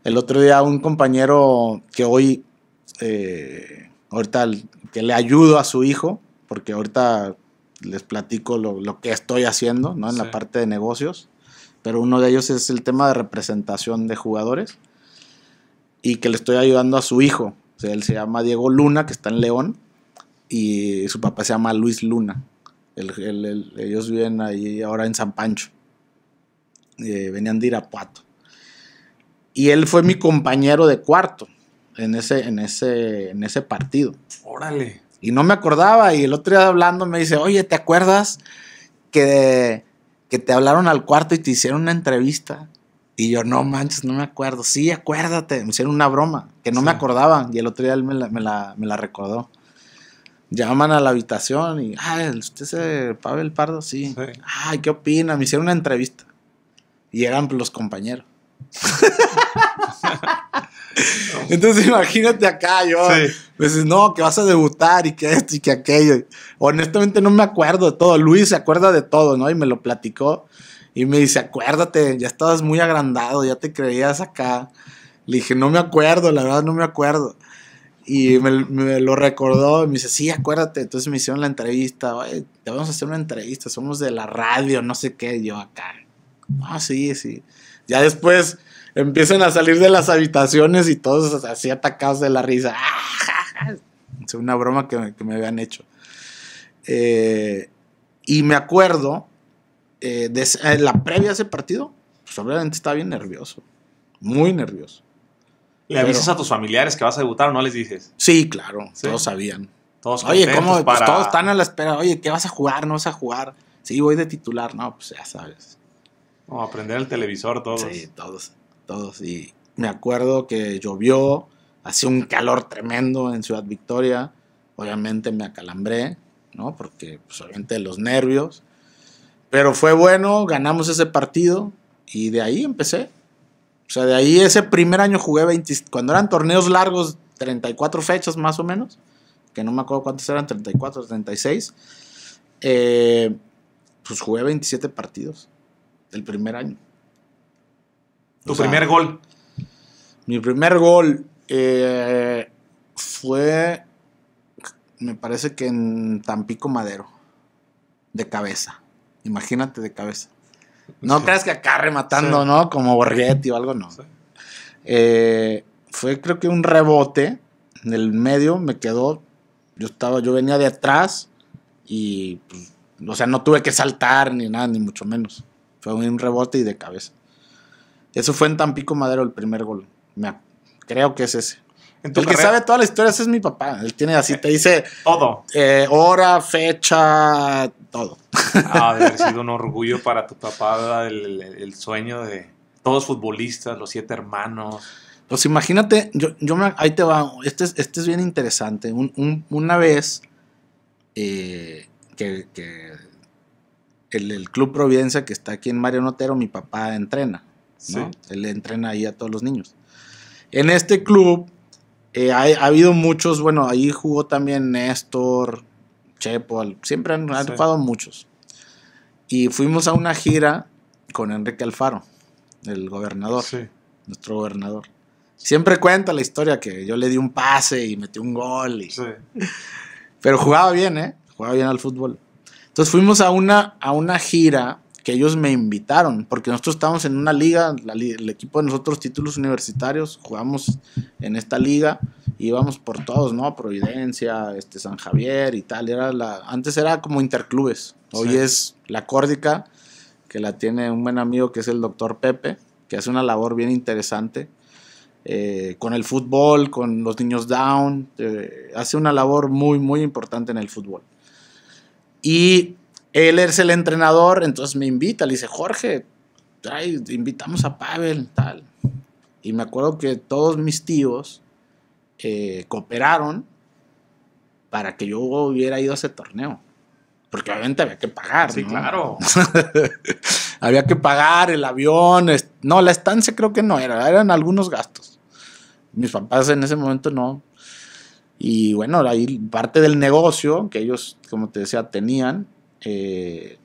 El otro día un compañero que hoy, eh, ahorita, que le ayudo a su hijo, porque ahorita les platico lo, que estoy haciendo, ¿no? En la parte de negocios pero uno de ellos es el tema de representación de jugadores y que le estoy ayudando a su hijo. O sea, él se llama Diego Luna, que está en León, y su papá se llama Luis Luna. ellos viven ahí ahora en San Pancho. Eh, venían de Irapuato. Y él fue mi compañero de cuarto en ese, en ese, en ese partido. Órale. Y no me acordaba. Y el otro día hablando me dice, oye, ¿te acuerdas que que te hablaron al cuarto y te hicieron una entrevista. Y yo, no manches, no me acuerdo. Sí, acuérdate, me hicieron una broma que no me acordaban. Y el otro día él me la, recordó. Llaman a la habitación y, ay ah, ¿usted es eh, Pavel Pardo? sí. Ay, ¿qué opina? Me hicieron una entrevista. Y eran los compañeros. Entonces imagínate acá, yo me dices, no, que vas a debutar y que esto y que aquello. Honestamente no me acuerdo de todo. Luis se acuerda de todo, ¿no? Y me lo platicó y me dice, acuérdate, ya estabas muy agrandado, ya te creías acá. Le dije, no me acuerdo, la verdad no me acuerdo. Y me, lo recordó y me dice, sí, acuérdate. Entonces me hicieron la entrevista, te vamos a hacer una entrevista, somos de la radio, no sé qué, yo acá. Ah, sí, sí. Ya después empiezan a salir de las habitaciones y todos así atacados de la risa. Es una broma que me, habían hecho. Eh, y me acuerdo, eh, de, la previa a ese partido, pues obviamente estaba bien nervioso, muy nervioso. ¿Le avisas a tus familiares que vas a debutar o no les dices? Sí, claro, todos sabían. Todos Oye, ¿cómo? Pues, todos están a la espera. Oye, ¿qué vas a jugar? ¿No vas a jugar? Sí, voy de titular. No, pues ya sabes. O aprender el televisor todos. Sí, todos, todos. Y me acuerdo que llovió, hacía un calor tremendo en Ciudad Victoria. Obviamente me acalambré, ¿no? Porque pues, obviamente los nervios. Pero fue bueno, ganamos ese partido y de ahí empecé. O sea, de ahí ese primer año jugué 20, cuando eran torneos largos, 34 fechas más o menos, que no me acuerdo cuántos eran, 34, 36. Eh, pues jugué 27 partidos el primer año. ¿Tu primer gol? Mi primer gol eh, fue, me parece que en Tampico Madero, de cabeza. Imagínate de cabeza. No creas que acá rematando, ¿no? Como Borghetti o algo, no. Eh, fue creo que un rebote en el medio, me quedó, yo estaba, yo venía de atrás y, pues, o sea, no tuve que saltar ni nada, ni mucho menos. Fue un rebote y de cabeza. Eso fue en Tampico Madero el primer gol. creo que es ese. El que sabe toda la historia es mi papá. Él tiene así, te dice. Todo. Eh, hora, fecha, todo. Ah, sido un orgullo para tu papá el, el, sueño de todos futbolistas, los siete hermanos. Pues imagínate, yo, yo ahí te va. Este, es este bien interesante. una vez eh, que, el, Club Providencia que está aquí en Mario Notero, mi papá entrena. Él entrena ahí a todos los niños. En este club eh, ha, habido muchos, bueno, ahí jugó también Néstor, Chepo, siempre han, jugado muchos. Y fuimos a una gira con Enrique Alfaro, el gobernador, nuestro gobernador. Siempre cuenta la historia que yo le di un pase y metí un gol. Y... Pero jugaba bien, ¿eh? Jugaba bien al fútbol. Entonces fuimos a una, a una gira que ellos me invitaron, porque nosotros estábamos en una liga, el equipo de nosotros títulos universitarios, jugamos en esta liga, y íbamos por todos, ¿no? Providencia, este San Javier y tal, era la, antes era como interclubes, hoy es la Córdica, que la tiene un buen amigo que es el doctor Pepe, que hace una labor bien interesante, eh, con el fútbol, con los niños down, eh, hace una labor muy, muy importante en el fútbol. Y él es el entrenador, entonces me invita, le dice, Jorge, ay, invitamos a Pavel, tal. Y me acuerdo que todos mis tíos eh, cooperaron para que yo hubiera ido a ese torneo. Porque obviamente había que pagar. Sí, claro. había que pagar el avión. No, la estancia creo que no era, eran algunos gastos. Mis papás en ese momento no, y bueno, ahí parte del negocio que ellos, como te decía, tenían, eh,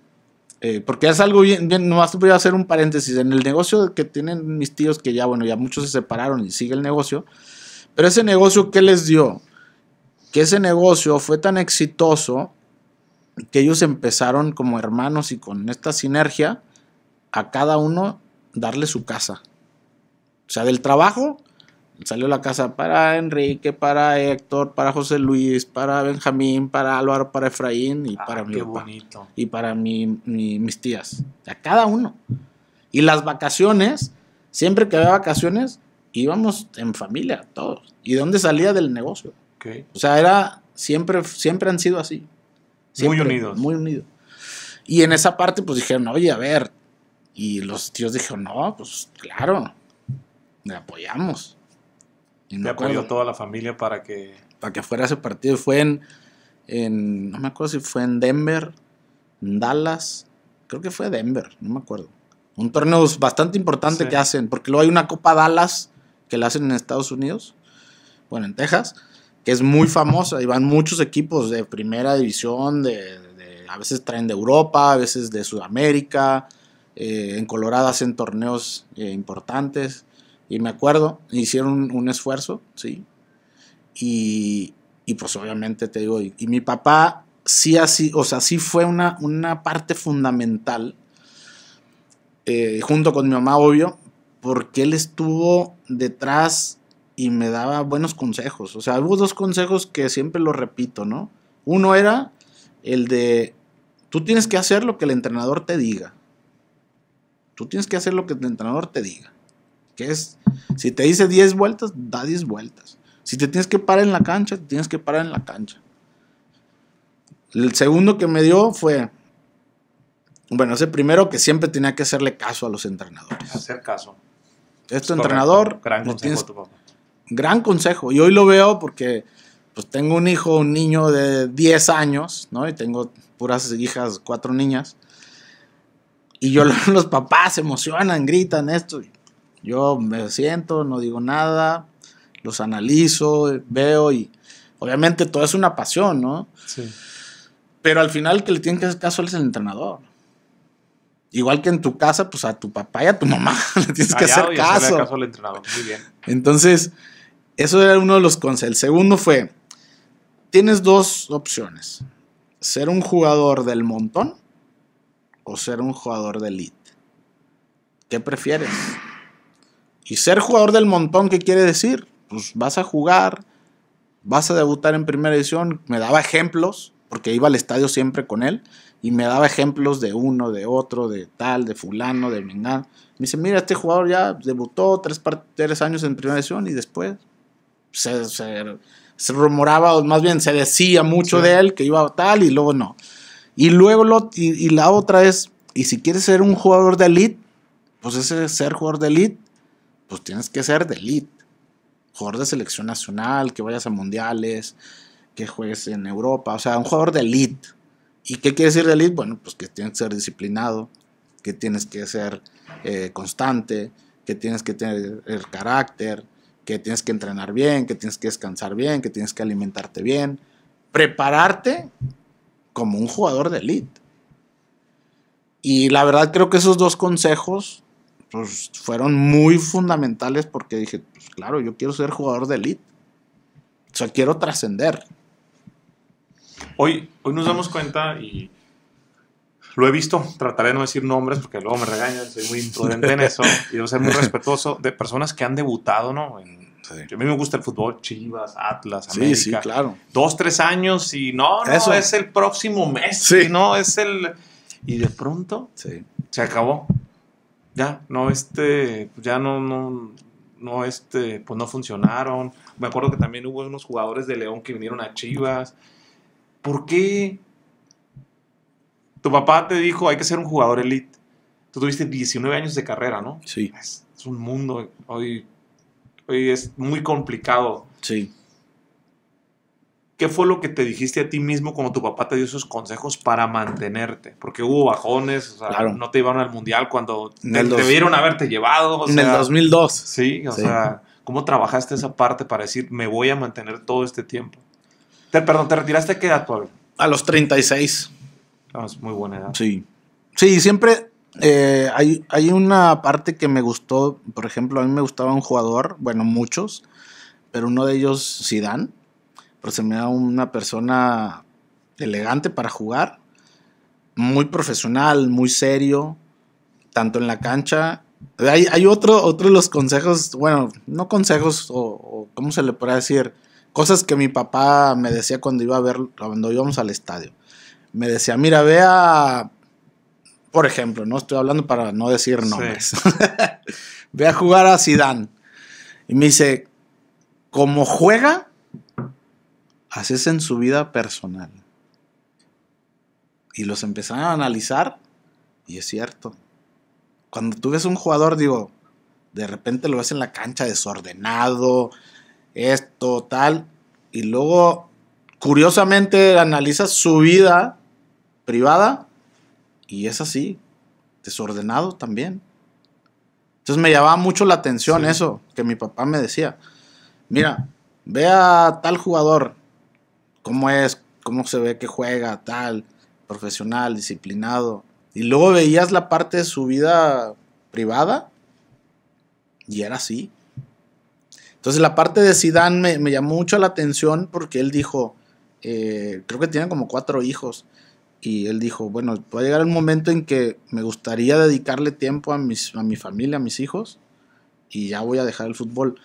eh, porque es algo bien, bien, nomás te voy a hacer un paréntesis, en el negocio que tienen mis tíos, que ya, bueno, ya muchos se separaron y sigue el negocio, pero ese negocio, ¿qué les dio? Que ese negocio fue tan exitoso que ellos empezaron como hermanos y con esta sinergia a cada uno darle su casa. O sea, del trabajo Salió la casa para Enrique, para Héctor, para José Luis, para Benjamín, para Álvaro, para Efraín y ah, para mi papá. Y para mi, mis tías. A cada uno. Y las vacaciones, siempre que había vacaciones, íbamos en familia, todos. ¿Y dónde salía del negocio? O sea, era, siempre, siempre han sido así. muy unidos. Muy unidos. Y en esa parte, pues dijeron, oye, a ver. Y los tíos dijeron, no, pues claro, le apoyamos me acuerdo toda la familia para que... Para que fuera ese partido. Fue en, en, No me acuerdo si fue en Denver, en Dallas. Creo que fue Denver, no me acuerdo. Un torneo bastante importante que hacen. Porque luego hay una Copa Dallas que la hacen en Estados Unidos. Bueno, en Texas. Que es muy famosa. Y van muchos equipos de primera división. De, a veces traen de Europa, a veces de Sudamérica. Eh, en Colorado hacen torneos eh, importantes. Y me acuerdo, hicieron un esfuerzo, ¿sí? Y, y pues obviamente te digo, y, mi papá sí así, o sea, sí fue una, una parte fundamental, eh, junto con mi mamá, obvio, porque él estuvo detrás y me daba buenos consejos. O sea, hubo dos consejos que siempre los repito, ¿no? Uno era el de, tú tienes que hacer lo que el entrenador te diga. Tú tienes que hacer lo que el entrenador te diga que es, si te dice 10 vueltas, da 10 vueltas. Si te tienes que parar en la cancha, te tienes que parar en la cancha. El segundo que me dio fue, bueno, ese primero que siempre tenía que hacerle caso a los entrenadores. Hacer caso. esto entrenador. Gran consejo, tu papá. gran consejo. Y hoy lo veo porque pues tengo un hijo, un niño de 10 años, ¿no? Y tengo puras hijas, cuatro niñas. Y yo los papás se emocionan, gritan esto. Yo me siento, no digo nada, los analizo, veo y obviamente todo es una pasión, ¿no? Sí. Pero al final el que le tienen que hacer caso es el entrenador. Igual que en tu casa, pues a tu papá y a tu mamá le tienes que hacer caso. Entonces, eso era uno de los consejos. El segundo fue, tienes dos opciones. Ser un jugador del montón o ser un jugador de elite. ¿Qué prefieres? Y ser jugador del montón, ¿qué quiere decir? Pues vas a jugar, vas a debutar en primera edición. Me daba ejemplos, porque iba al estadio siempre con él, y me daba ejemplos de uno, de otro, de tal, de fulano, de mengan. Me dice, mira, este jugador ya debutó tres, tres años en primera edición y después se, rumoraba, o más bien se decía mucho de él que iba a tal y luego no. Y luego lo, y, la otra es, y si quieres ser un jugador de elite, pues ese ser jugador de elite pues tienes que ser de elite. Jugador de selección nacional, que vayas a mundiales, que juegues en Europa, o sea, un jugador de elite. ¿Y qué quiere decir de elite? Bueno, pues que tienes que ser disciplinado, que tienes que ser eh, constante, que tienes que tener el carácter, que tienes que entrenar bien, que tienes que descansar bien, que tienes que alimentarte bien, prepararte como un jugador de elite. Y la verdad creo que esos dos consejos pues, fueron muy fundamentales porque dije, pues, claro, yo quiero ser jugador de elite. O sea, quiero trascender. Hoy, hoy nos damos cuenta y lo he visto, trataré de no decir nombres porque luego me regañan, soy muy imprudente en eso y debo ser muy respetuoso de personas que han debutado, ¿no? yo a mí me gusta el fútbol, Chivas, Atlas, América. Sí, sí, claro. Dos, tres años y no, no, eso es el próximo mes, sí. no, es el... Y de pronto se acabó ya, no, este, ya no, no, no, este, pues no funcionaron. Me acuerdo que también hubo unos jugadores de León que vinieron a Chivas. ¿Por qué? Tu papá te dijo, hay que ser un jugador elite. Tú tuviste 19 años de carrera, ¿no? Sí. Es, un mundo, hoy, hoy es muy complicado. Sí. ¿Qué fue lo que te dijiste a ti mismo como tu papá te dio esos consejos para mantenerte? Porque hubo bajones, o sea, no te iban al mundial cuando te, debieron haberte llevado. en el 2002. Sí, o sea, ¿cómo trabajaste esa parte para decir, me voy a mantener todo este tiempo? perdón, ¿te retiraste a qué edad, A los 36. Ah, es muy buena edad. Sí. Sí, siempre eh, hay, hay una parte que me gustó, por ejemplo, a mí me gustaba un jugador, bueno, muchos, pero uno de ellos, Zidane se me da una persona elegante para jugar, muy profesional, muy serio, tanto en la cancha. Hay, hay otro, otro de los consejos, bueno, no consejos, o, cómo se le podrá decir, cosas que mi papá me decía cuando iba a ver, cuando íbamos al estadio. Me decía, mira, vea, por ejemplo, no estoy hablando para no decir nombres. vea ve jugar a Sidán. Y me dice, como juega, Así es en su vida personal. Y los empezaron a analizar y es cierto. Cuando tú ves un jugador, digo, de repente lo ves en la cancha desordenado, esto, tal, y luego curiosamente analizas su vida privada y es así, desordenado también. Entonces me llamaba mucho la atención eso que mi papá me decía. Mira, ve a tal jugador cómo es, cómo se ve que juega, tal, profesional, disciplinado. Y luego veías la parte de su vida privada y era así. Entonces la parte de Sidán me, llamó mucho la atención porque él dijo, eh, creo que tiene como cuatro hijos, y él dijo, bueno, va a llegar el momento en que me gustaría dedicarle tiempo a, mis, a mi familia, a mis hijos, y ya voy a dejar el fútbol.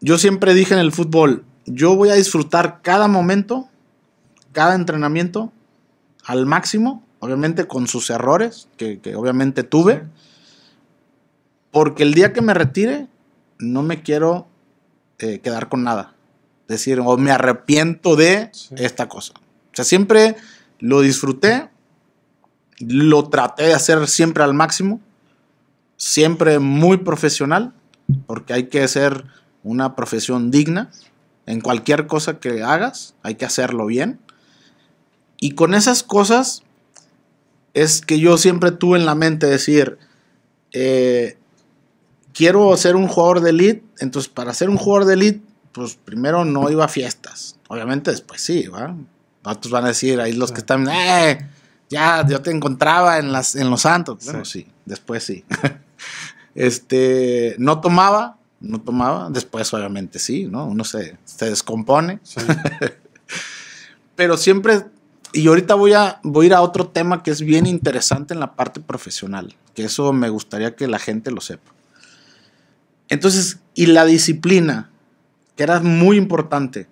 Yo siempre dije en el fútbol, yo voy a disfrutar cada momento, cada entrenamiento al máximo, obviamente con sus errores, que, obviamente tuve, porque el día que me retire, no me quiero eh, quedar con nada. Decir, o oh, me arrepiento de esta cosa. O sea, siempre lo disfruté, lo traté de hacer siempre al máximo, siempre muy profesional, porque hay que ser una profesión digna. En cualquier cosa que hagas, hay que hacerlo bien. Y con esas cosas es que yo siempre tuve en la mente decir, eh, quiero ser un jugador de elite, entonces para ser un jugador de elite, pues primero no iba a fiestas. Obviamente después sí, ¿va? Otros van a decir, ahí los que están, eh, ya, yo te encontraba en, las, en los santos. Bueno, sí, sí después sí. este, no tomaba, no tomaba, después obviamente sí, ¿no? Uno se, se descompone. Pero siempre, y ahorita voy a, voy a ir a otro tema que es bien interesante en la parte profesional, que eso me gustaría que la gente lo sepa. Entonces, y la disciplina, que era muy importante.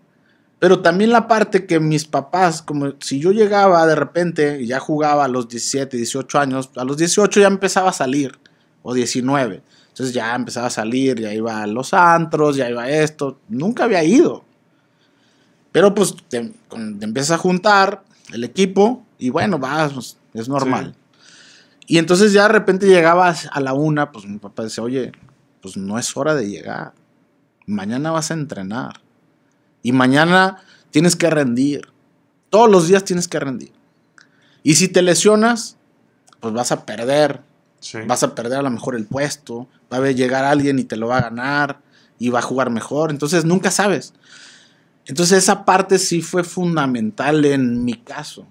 Pero también la parte que mis papás, como si yo llegaba de repente ya jugaba a los 17, 18 años, a los 18 ya empezaba a salir, o 19. Entonces ya empezaba a salir, ya iba a los antros, ya iba a esto. Nunca había ido. Pero pues te, empiezas a juntar el equipo y bueno, vas, pues, es normal. Y entonces ya de repente llegabas a la una, pues mi papá decía, oye, pues no es hora de llegar. Mañana vas a entrenar. Y mañana tienes que rendir. Todos los días tienes que rendir. Y si te lesionas, pues vas a perder Vas a perder a lo mejor el puesto, va a llegar alguien y te lo va a ganar y va a jugar mejor, entonces nunca sabes. Entonces esa parte sí fue fundamental en mi caso,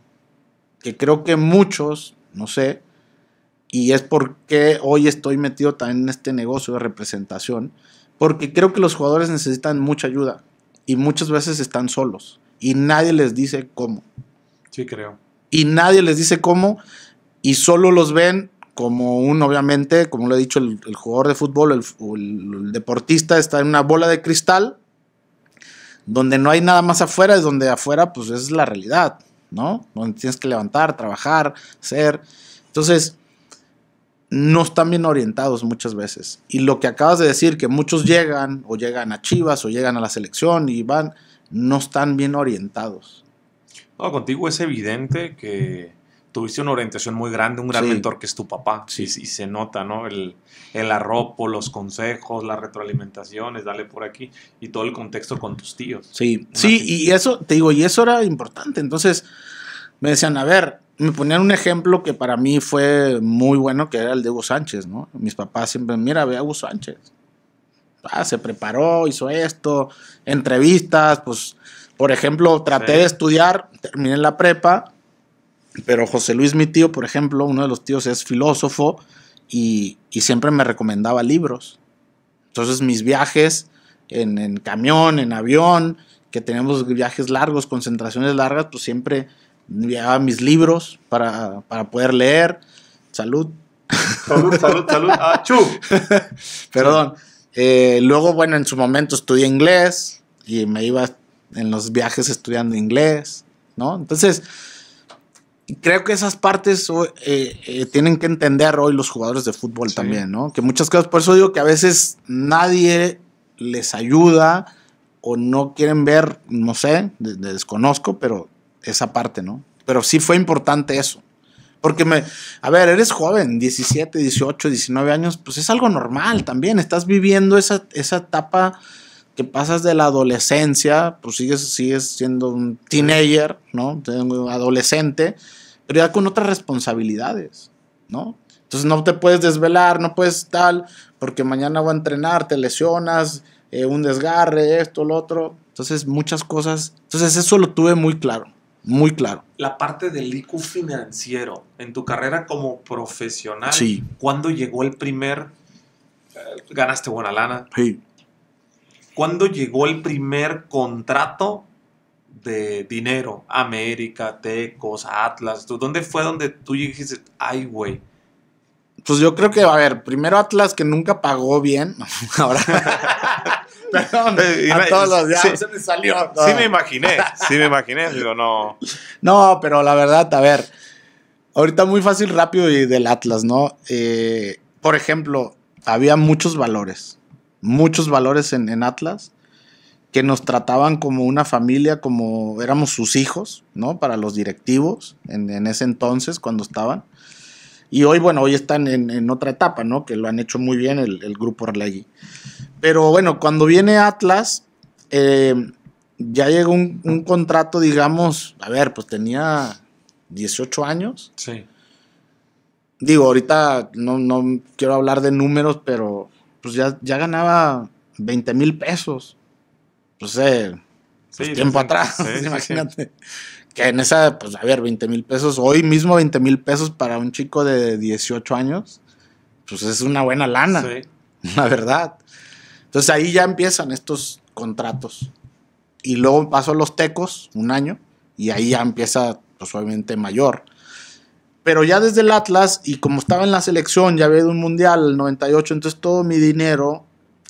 que creo que muchos, no sé, y es porque hoy estoy metido también en este negocio de representación, porque creo que los jugadores necesitan mucha ayuda y muchas veces están solos y nadie les dice cómo. Sí, creo. Y nadie les dice cómo y solo los ven como un, obviamente, como lo he dicho, el, jugador de fútbol, el, el, deportista está en una bola de cristal donde no hay nada más afuera, es donde afuera pues es la realidad, ¿no? Donde tienes que levantar, trabajar, ser. Entonces, no están bien orientados muchas veces. Y lo que acabas de decir, que muchos llegan o llegan a Chivas o llegan a la selección y van, no están bien orientados. No, contigo es evidente que tuviste una orientación muy grande, un gran mentor que es tu papá. Sí. Y, se nota, ¿no? El, el, arropo, los consejos, las retroalimentaciones, dale por aquí y todo el contexto con tus tíos. Sí, sí, y eso, te digo, y eso era importante. Entonces me decían, a ver, me ponían un ejemplo que para mí fue muy bueno, que era el de Hugo Sánchez, ¿no? Mis papás siempre, mira, ve a Hugo Sánchez. Ah, se preparó, hizo esto, entrevistas, pues, por ejemplo, traté de estudiar, terminé la prepa pero José Luis, mi tío, por ejemplo, uno de los tíos es filósofo y, siempre me recomendaba libros. Entonces mis viajes en, camión, en avión, que tenemos viajes largos, concentraciones largas, pues siempre llevaba mis libros para, poder leer. Salud. Salud, salud, salud. Ah, Perdón. Eh, luego, bueno, en su momento estudié inglés y me iba en los viajes estudiando inglés, ¿no? Entonces, creo que esas partes eh, eh, tienen que entender hoy los jugadores de fútbol también, ¿no? Que muchas cosas, por eso digo que a veces nadie les ayuda o no quieren ver, no sé, desconozco, pero esa parte, ¿no? Pero sí fue importante eso. Porque me, a ver, eres joven, 17, 18, 19 años, pues es algo normal también, estás viviendo esa, esa etapa que pasas de la adolescencia, pues sigues, siendo un teenager, ¿no? Adolescente, pero ya con otras responsabilidades, ¿no? Entonces no te puedes desvelar, no puedes tal, porque mañana voy a entrenar, te lesionas, eh, un desgarre, esto, lo otro. Entonces muchas cosas. Entonces eso lo tuve muy claro, muy claro. La parte del IQ financiero, en tu carrera como profesional, ¿cuándo llegó el primer... Eh, ganaste buena lana. Sí ¿Cuándo llegó el primer contrato de dinero? América, Tecos, Atlas. ¿Dónde fue donde tú dijiste, ay, güey? Pues yo creo que, a ver, primero Atlas que nunca pagó bien. Ahora. Perdón, eh, a todos los días sí, se me salió. Sí me imaginé, sí me imaginé, no. No, pero la verdad, a ver, ahorita muy fácil, rápido y del Atlas, ¿no? Eh, por ejemplo, había muchos valores muchos valores en, Atlas, que nos trataban como una familia, como éramos sus hijos, ¿no? Para los directivos en, ese entonces, cuando estaban. Y hoy, bueno, hoy están en, otra etapa, ¿no? Que lo han hecho muy bien el, grupo Orlegi Pero bueno, cuando viene Atlas, eh, ya llegó un, contrato, digamos, a ver, pues tenía 18 años. Sí. Digo, ahorita no, no quiero hablar de números, pero pues ya, ganaba 20 mil pesos. Pues, eh, pues tiempo atrás, imagínate. Que en esa, pues a ver, 20 mil pesos, hoy mismo 20 mil pesos para un chico de 18 años, pues es una buena lana, la verdad. Entonces ahí ya empiezan estos contratos. Y luego pasó los tecos, un año, y ahí ya empieza, pues obviamente mayor pero ya desde el Atlas y como estaba en la selección, ya había un mundial el 98, entonces todo mi dinero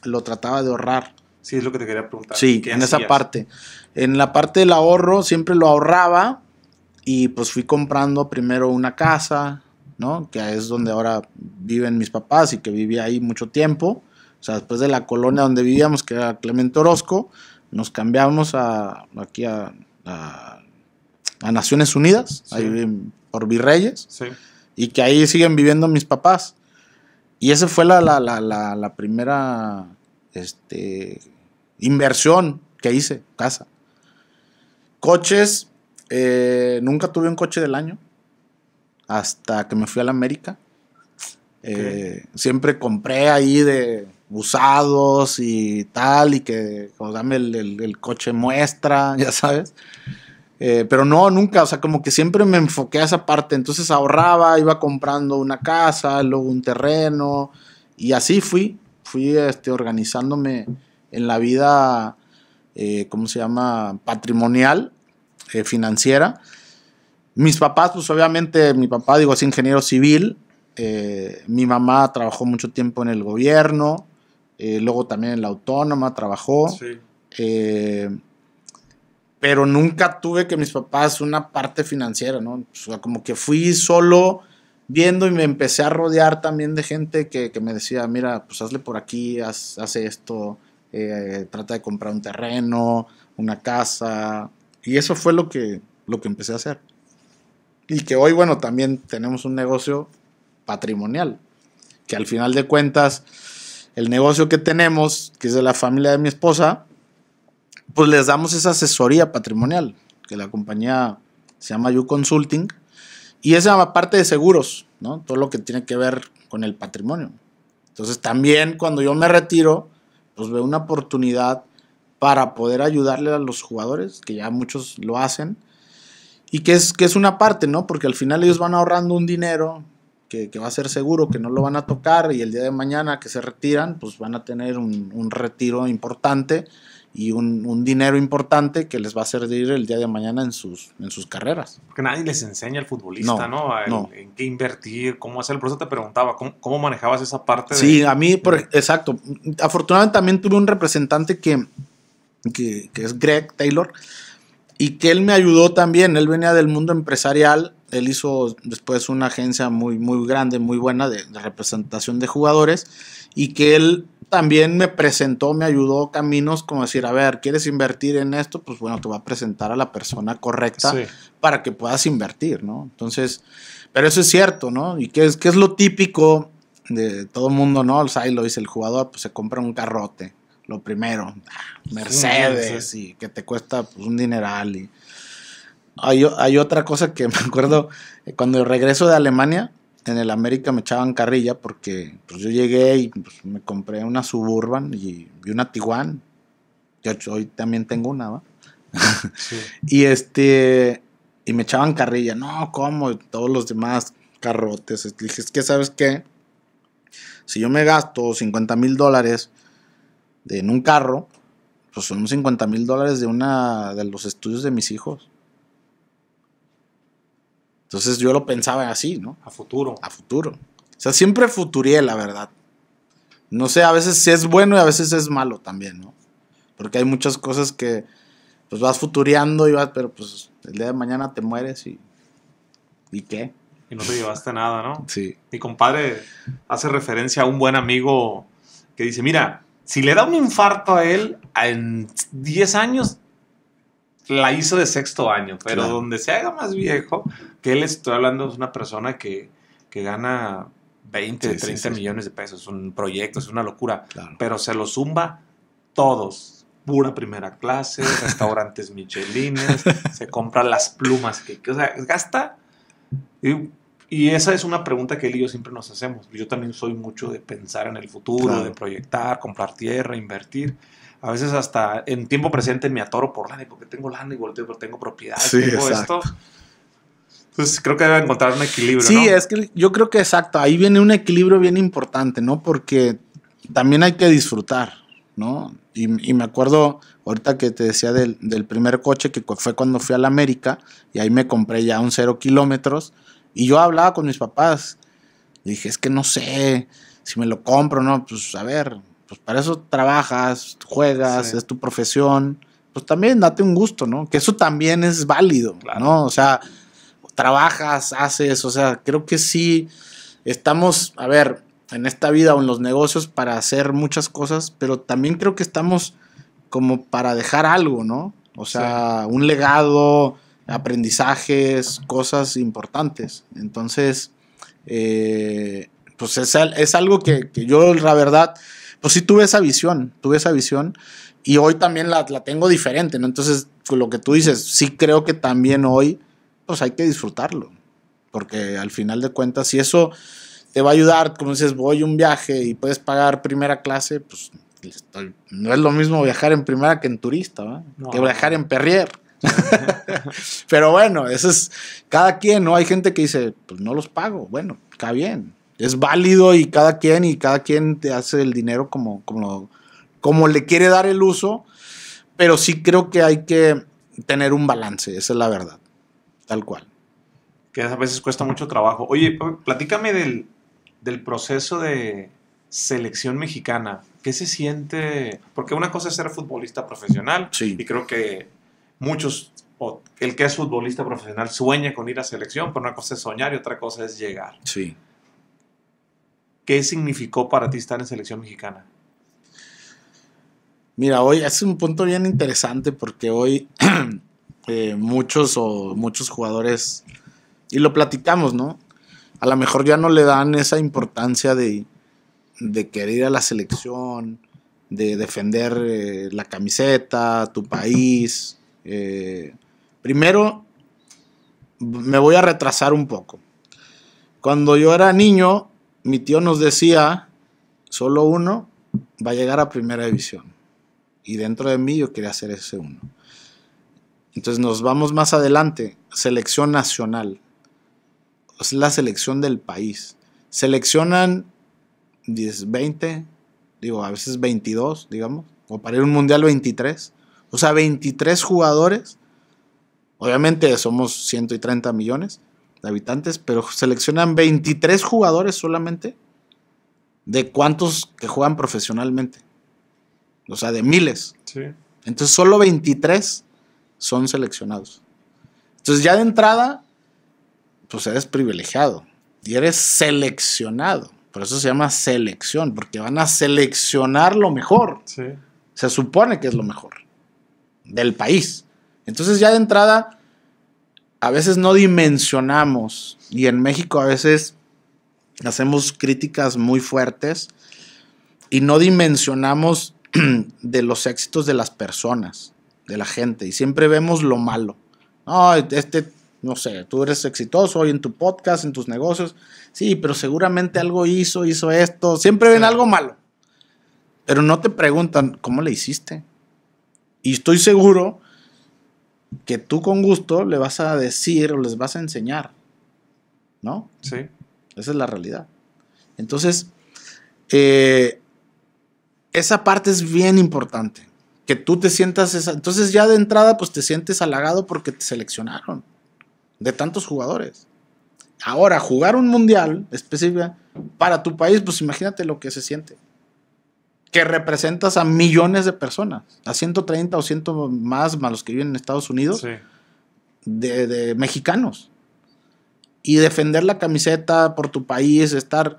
lo trataba de ahorrar. Sí, es lo que te quería preguntar. Sí, en esa parte. En la parte del ahorro siempre lo ahorraba y pues fui comprando primero una casa, ¿no? Que es donde ahora viven mis papás y que viví ahí mucho tiempo. O sea, después de la colonia donde vivíamos, que era Clemente Orozco, nos cambiamos a, aquí a, a, Naciones Unidas. Ahí por Virreyes. Y que ahí siguen viviendo mis papás. Y esa fue la, la, la, primera este, inversión que hice, casa. Coches, eh, nunca tuve un coche del año hasta que me fui a la América. Eh, siempre compré ahí de usados y tal, y que dame el coche muestra, ya sabes. Eh, pero no, nunca, o sea, como que siempre me enfoqué a esa parte. Entonces ahorraba, iba comprando una casa, luego un terreno, y así fui, fui este, organizándome en la vida, eh, ¿cómo se llama? Patrimonial, eh, financiera. Mis papás, pues obviamente, mi papá, digo, es ingeniero civil, mi mamá trabajó mucho tiempo en el gobierno, luego también en la autónoma trabajó. Sí pero nunca tuve que mis papás una parte financiera, ¿no? O como que fui solo viendo y me empecé a rodear también de gente que, me decía, mira, pues hazle por aquí, haz, hace esto, eh, trata de comprar un terreno, una casa. Y eso fue lo que, lo que empecé a hacer. Y que hoy, bueno, también tenemos un negocio patrimonial, que al final de cuentas, el negocio que tenemos, que es de la familia de mi esposa, pues les damos esa asesoría patrimonial, que la compañía se llama You Consulting, y esa parte de seguros, ¿no? Todo lo que tiene que ver con el patrimonio. Entonces también cuando yo me retiro, pues veo una oportunidad para poder ayudarle a los jugadores, que ya muchos lo hacen, y que es, que es una parte, ¿no? Porque al final ellos van ahorrando un dinero que, va a ser seguro, que no lo van a tocar, y el día de mañana que se retiran, pues van a tener un, un retiro importante y un, un, dinero importante que les va a servir el día de mañana en sus, en sus carreras. Porque nadie les enseña al futbolista, ¿no? En qué invertir, cómo hacer. Por eso te preguntaba, ¿cómo, manejabas esa parte? Sí, a mí, por, exacto. Afortunadamente también tuve un representante que, que, que es Greg Taylor y que él me ayudó también. Él venía del mundo empresarial. Él hizo después una agencia muy, muy grande, muy buena de, de representación de jugadores y que él también me presentó, me ayudó caminos como decir, a ver, ¿quieres invertir en esto? Pues bueno, te va a presentar a la persona correcta para que puedas invertir, ¿no? Entonces, pero eso es cierto, ¿no? Y que es, es lo típico de todo mundo, ¿no? O sea, lo dice el jugador, pues se compra un carrote, lo primero, ah, Mercedes, y que te cuesta pues, un dineral. Y... Hay, hay otra cosa que me acuerdo, eh, cuando regreso de Alemania, en el América me echaban carrilla porque pues, yo llegué y pues, me compré una Suburban y, una Tiguan. Yo hoy también tengo una, ¿va? y este, y me echaban carrilla, no, como todos los demás carrotes. dije, es que, ¿sabes qué? Si yo me gasto 50 mil dólares en un carro, pues son 50 mil dólares de una de los estudios de mis hijos. Entonces yo lo pensaba así, ¿no? A futuro. A futuro. O sea, siempre futuré, la verdad. No sé, a veces sí es bueno y a veces es malo también, ¿no? Porque hay muchas cosas que pues vas futureando y vas, pero pues el día de mañana te mueres y ¿y qué? Y no te llevaste nada, ¿no? Sí. Mi compadre hace referencia a un buen amigo que dice, "Mira, si le da un infarto a él en 10 años la hizo de sexto año, pero donde se haga más viejo, que él estoy hablando de una persona que, gana 20, 30 millones de pesos, un proyecto, es una locura, pero se lo zumba todos. Pura primera clase, restaurantes michelines, se compra las plumas que, o sea, gasta. Y, esa es una pregunta que él y yo siempre nos hacemos. Yo también soy mucho de pensar en el futuro, de proyectar, comprar tierra, invertir a veces hasta en tiempo presente me atoro por lana porque tengo lana y porque tengo propiedad, sí, tengo exacto. esto. Entonces creo que debe encontrar un equilibrio. Sí, es que yo creo que exacto, ahí viene un equilibrio bien importante, ¿no? Porque también hay que disfrutar, ¿no? Y, me acuerdo ahorita que te decía del, del, primer coche que fue cuando fui a la América y ahí me compré ya un cero kilómetros y yo hablaba con mis papás y dije, es que no sé si me lo compro, ¿no? Pues a ver, pues para eso trabajas, juegas, es tu profesión, pues también date un gusto, ¿no? Que eso también es válido, ¿no? O sea, trabajas, haces, o sea, creo que sí estamos, a ver, en esta vida o en los negocios para hacer muchas cosas, pero también creo que estamos como para dejar algo, ¿no? O sea, un legado, aprendizajes, cosas importantes. Entonces, eh, pues es, es algo que, que, yo, la verdad, pues sí tuve esa visión, tuve esa visión y hoy también la, tengo diferente, Entonces, lo que tú dices, sí creo que también hoy, pues hay que disfrutarlo, porque al final de cuentas, si eso te va a ayudar, como dices, voy un viaje y puedes pagar primera clase, pues no es lo mismo viajar en primera que en turista, que viajar en perrier. Pero bueno, eso es cada quien, ¿no? Hay gente que dice, pues no los pago, bueno, está bien, es válido y cada quien y cada quien te hace el dinero como, como, como le quiere dar el uso, pero sí creo que hay que tener un balance, esa es la verdad, tal cual. Que a veces cuesta mucho trabajo. Oye, platícame del, proceso de selección mexicana. ¿Qué se siente? Porque una cosa es ser futbolista profesional sí. y creo que muchos el que es futbolista profesional sueña con ir a selección, pero una cosa es soñar y otra cosa es llegar. Sí. ¿Qué significó para ti estar en selección mexicana? Mira, hoy es un punto bien interesante porque hoy eh, muchos o muchos jugadores, y lo platicamos, ¿no? A lo mejor ya no le dan esa importancia de, de querer ir a la selección, de defender eh, la camiseta, tu país. Eh, primero, me voy a retrasar un poco. Cuando yo era niño, mi tío nos decía, solo uno va a llegar a primera división. Y dentro de mí yo quería hacer ese uno. Entonces nos vamos más adelante, selección nacional. Es la selección del país. Seleccionan 10, 20, digo, a veces 22, digamos, o para ir a un mundial 23. O sea, 23 jugadores. Obviamente somos 130 millones, de habitantes, pero seleccionan 23 jugadores solamente de cuántos que juegan profesionalmente. O sea, de miles. Entonces solo 23 son seleccionados. Entonces ya de entrada, pues eres privilegiado y eres seleccionado. Por eso se llama selección, porque van a seleccionar lo mejor. Se supone que es lo mejor del país. Entonces ya de entrada, a veces no dimensionamos y en México a veces hacemos críticas muy fuertes y no dimensionamos de los éxitos de las personas, de la gente, y siempre vemos lo malo. No, este, no sé, tú eres exitoso hoy en tu podcast, en tus negocios, sí, pero seguramente algo hizo, hizo esto, siempre ven algo malo, pero no te preguntan cómo le hiciste. Y estoy seguro que tú con gusto le vas a decir o les vas a enseñar. ¿No? Sí. Esa es la realidad. Entonces, eh, esa parte es bien importante. Que tú te sientas esa, Entonces ya de entrada pues te sientes halagado porque te seleccionaron de tantos jugadores. Ahora, jugar un mundial específico para tu país, pues imagínate lo que se siente que representas a millones de personas, a 130 o 100 más, malos los que viven en Estados Unidos, de, mexicanos. Y defender la camiseta por tu país, estar,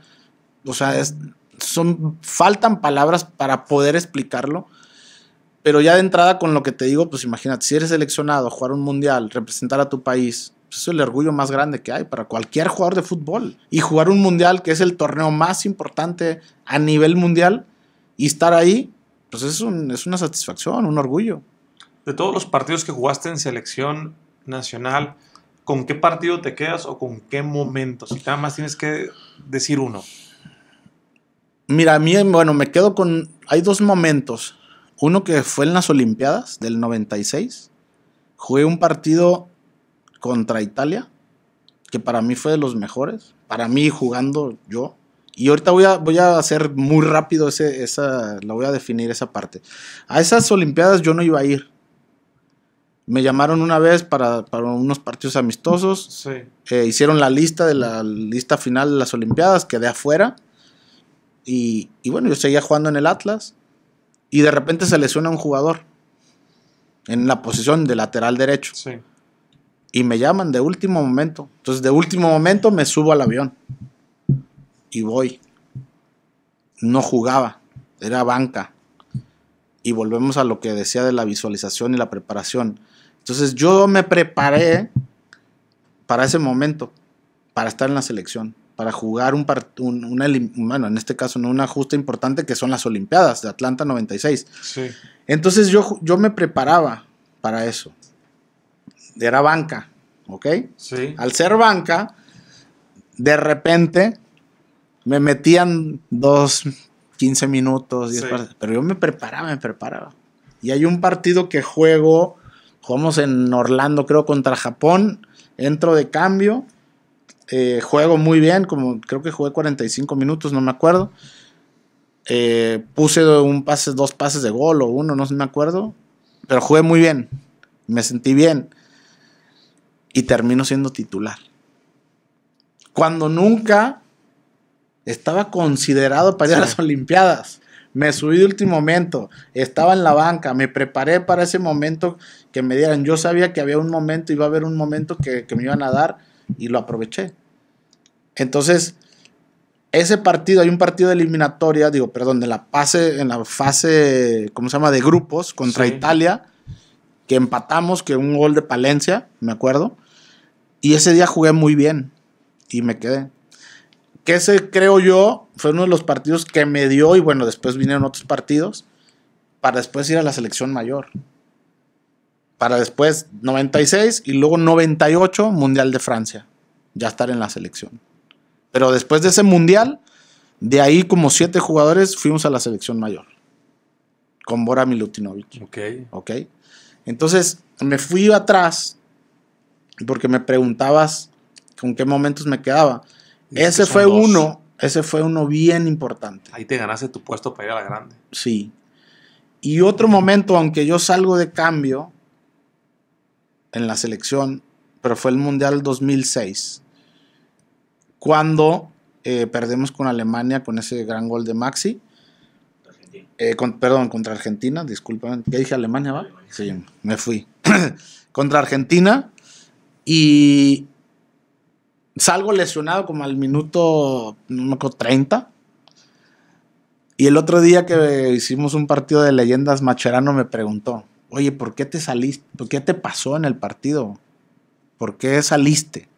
o sea, son, faltan palabras para poder explicarlo. Pero ya de entrada con lo que te digo, pues imagínate, si eres seleccionado jugar un mundial, representar a tu país, pues es el orgullo más grande que hay para cualquier jugador de fútbol. Y jugar un mundial, que es el torneo más importante a nivel mundial, y estar ahí, pues es, una satisfacción, un orgullo. De todos los partidos que jugaste en selección nacional, ¿con qué partido te quedas o con qué momento? Si nada más tienes que decir uno. Mira, a mí, bueno, me quedo con. Hay dos momentos. Uno que fue en las Olimpiadas del 96. Jugué un partido contra Italia, que para mí fue de los mejores. Para mí, jugando yo, y ahorita voy a, voy a hacer muy rápido esa, la voy a definir esa parte. A esas Olimpiadas yo no iba a ir. Me llamaron una vez para, para unos partidos amistosos. Sí. Eh, hicieron la lista de la lista final de las Olimpiadas, quedé afuera. Y, y bueno, yo seguía jugando en el Atlas. Y de repente se lesiona un jugador en la posición de lateral derecho. Sí. Y me llaman de último momento. Entonces, de último momento me subo al avión y voy. No jugaba, era banca. Y volvemos a lo que decía de la visualización y la preparación. Entonces yo me preparé para ese momento, para estar en la selección, para jugar un, un una, bueno, en este caso no una justa importante que son las Olimpiadas de Atlanta 96. Entonces yo, yo me preparaba para eso. Era banca, ¿ok? Sí. Al ser banca, de repente me metían dos, 15 minutos, 10 sí. pero yo me preparaba, me preparaba. Y hay un partido que juego, jugamos en Orlando, creo, contra Japón, entro de cambio, eh, juego muy bien, como creo que jugué 45 minutos, no me acuerdo. Eh, puse un dos pases de gol o uno, no me acuerdo, pero jugué muy bien, me sentí bien y termino siendo titular. Cuando nunca estaba considerado para ir las Olimpiadas. Me subí de último momento, estaba en la banca, me preparé para ese momento que me dieran. Yo sabía que había un momento, iba a haber un momento que, me iban a dar y lo aproveché. Entonces, ese partido, hay un partido de eliminatoria, digo, perdón, de la fase, en la fase, ¿cómo se llama?, de grupos contra Italia, que empatamos, que un gol de Palencia, me acuerdo. Y ese día jugué muy bien y me quedé que ese creo yo fue uno de los partidos que me dio y bueno, después vinieron otros partidos para después ir a la selección mayor. Para después 96 y luego 98 Mundial de Francia, ya estar en la selección. Pero después de ese Mundial, de ahí como siete jugadores fuimos a la selección mayor con Bora Milutinovic. Ok. Entonces me fui atrás porque me preguntabas con qué momentos me quedaba. Ese fue uno, ese fue uno bien importante. Ahí te ganaste tu puesto para ir a la grande. Sí. Y otro momento, aunque yo salgo de cambio en la selección, pero fue el Mundial 2006, cuando eh, perdemos con Alemania con ese gran gol de Maxi. Eh, con, perdón, contra Argentina, disculpen, ¿qué dije Alemania, va? Sí, me fui. contra Argentina y Salgo lesionado como al minuto, 30. Y el otro día que hicimos un partido de leyendas, Macherano me preguntó, oye, ¿por qué te saliste? ¿Por qué te pasó en el partido? ¿Por qué saliste?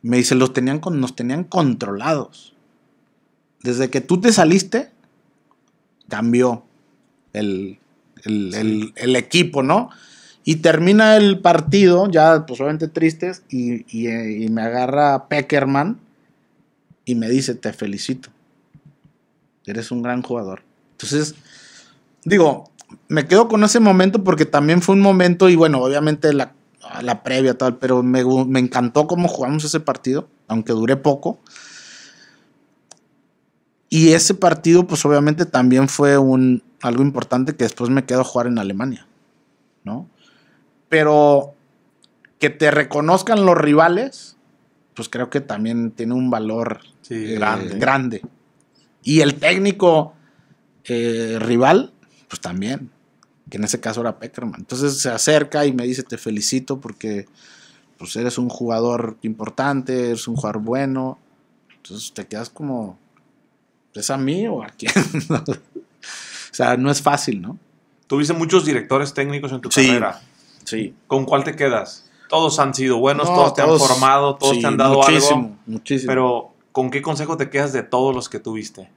Me dice, los tenían nos tenían controlados. Desde que tú te saliste, cambió el equipo, ¿no? Y termina el partido, ya pues obviamente tristes, eh, y, me agarra Peckerman y me dice, te felicito, eres un gran jugador. Entonces, digo, me quedo con ese momento porque también fue un momento, y bueno, obviamente la, previa tal, pero me, me encantó cómo jugamos ese partido, aunque duré poco. Y ese partido, pues obviamente también fue un, algo importante que después me quedo a jugar en Alemania, ¿no? pero que te reconozcan los rivales, pues creo que también tiene un valor grande. Y el técnico eh, rival, pues también, que en ese caso era Peckerman. Entonces se acerca y me dice, te felicito porque pues eres un jugador importante, eres un jugador bueno. Entonces te quedas como, ¿es a mí o a quién? o sea, no es fácil, ¿no? Tuviste muchos directores técnicos en tu sí. carrera. Sí. ¿Con cuál te quedas? Todos han sido buenos, todos te han formado, todos te han dado muchísimo, Pero, ¿con qué consejo te quedas de todos los que tuviste?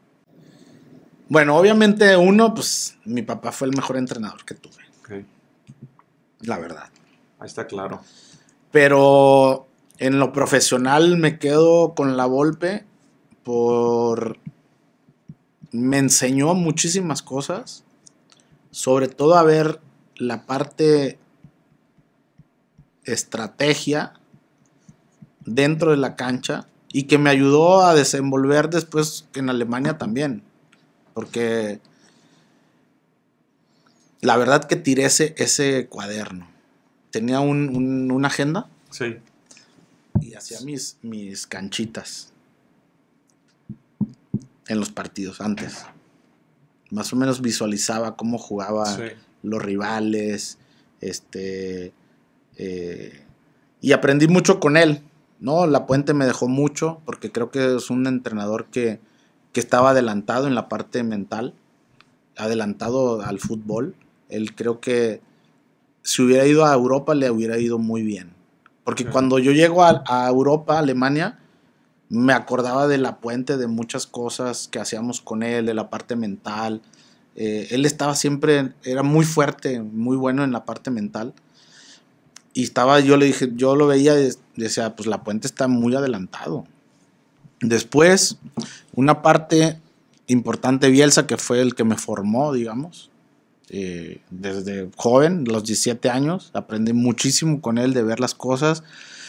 Bueno, obviamente uno, pues mi papá fue el mejor entrenador que tuve. La verdad. Ahí está claro. Pero en lo profesional me quedo con la Volpe por... Me enseñó muchísimas cosas, sobre todo a ver la parte estrategia dentro de la cancha y que me ayudó a desenvolver después en Alemania también. Porque la verdad que tiré ese, ese cuaderno. Tenía un, una agenda. Sí. Y hacía mis, mis canchitas en los partidos antes. Más o menos visualizaba cómo jugaba los rivales, este, eh, y aprendí mucho con él, ¿no? La Puente me dejó mucho porque creo que es un entrenador que, estaba adelantado en la parte mental, adelantado al fútbol. Él creo que si hubiera ido a Europa le hubiera ido muy bien. Porque cuando yo llego a, Europa, Alemania, me acordaba de la puente, de muchas cosas que hacíamos con él, de la parte mental. Eh, él estaba siempre, era muy fuerte, muy bueno en la parte mental. Y estaba, yo le dije, yo lo veía y decía, pues la puente está muy adelantado. Después, una parte importante Bielsa, que fue el que me formó, digamos, eh, desde joven, los 17 años, aprendí muchísimo con él de ver las cosas.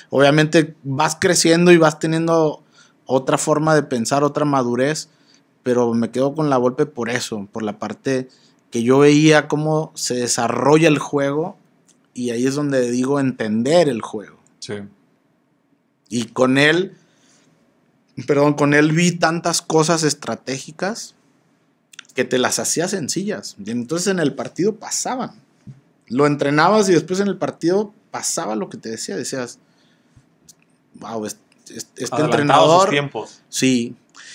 Obviamente vas creciendo y vas teniendo otra forma de pensar, otra madurez, pero me quedo con la golpe por eso, por la parte que yo veía cómo se desarrolla el juego y ahí es donde digo entender el juego. Sí. Y con él, perdón, con él vi tantas cosas estratégicas que te las hacía sencillas. Y entonces en el partido pasaban. Lo entrenabas y después en el partido pasaba lo que te decía. Decías, wow, este, entrenador. tiempos. Sí.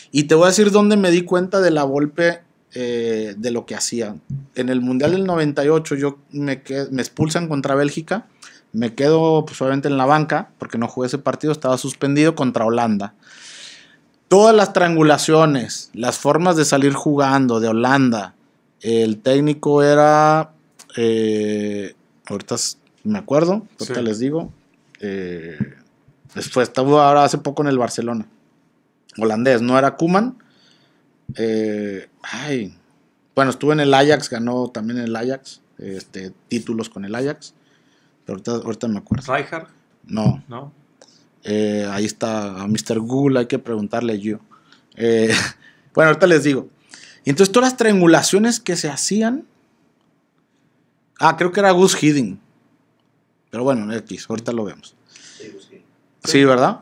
Y te voy a decir dónde me di cuenta de la golpe eh, de lo que hacían. En el Mundial del 98 yo me, expulsan contra Bélgica, me quedo pues, obviamente en la banca porque no jugué ese partido, estaba suspendido contra Holanda. Todas las triangulaciones, las formas de salir jugando de Holanda, el técnico era, eh, ahorita me acuerdo, ahorita les digo, después eh, estaba ahora hace poco en el Barcelona, holandés, no era Kuman, eh, bueno, estuve en el Ajax, ganó también el Ajax, este, títulos con el Ajax. Pero ahorita, no me acuerdo. No. Eh, ahí está Mr. Google, hay que preguntarle yo. Eh, bueno, ahorita les digo. Y entonces todas las triangulaciones que se hacían. Ah, creo que era Gus Hiddink. Pero bueno, X, ahorita lo vemos. Sí, sí ¿verdad?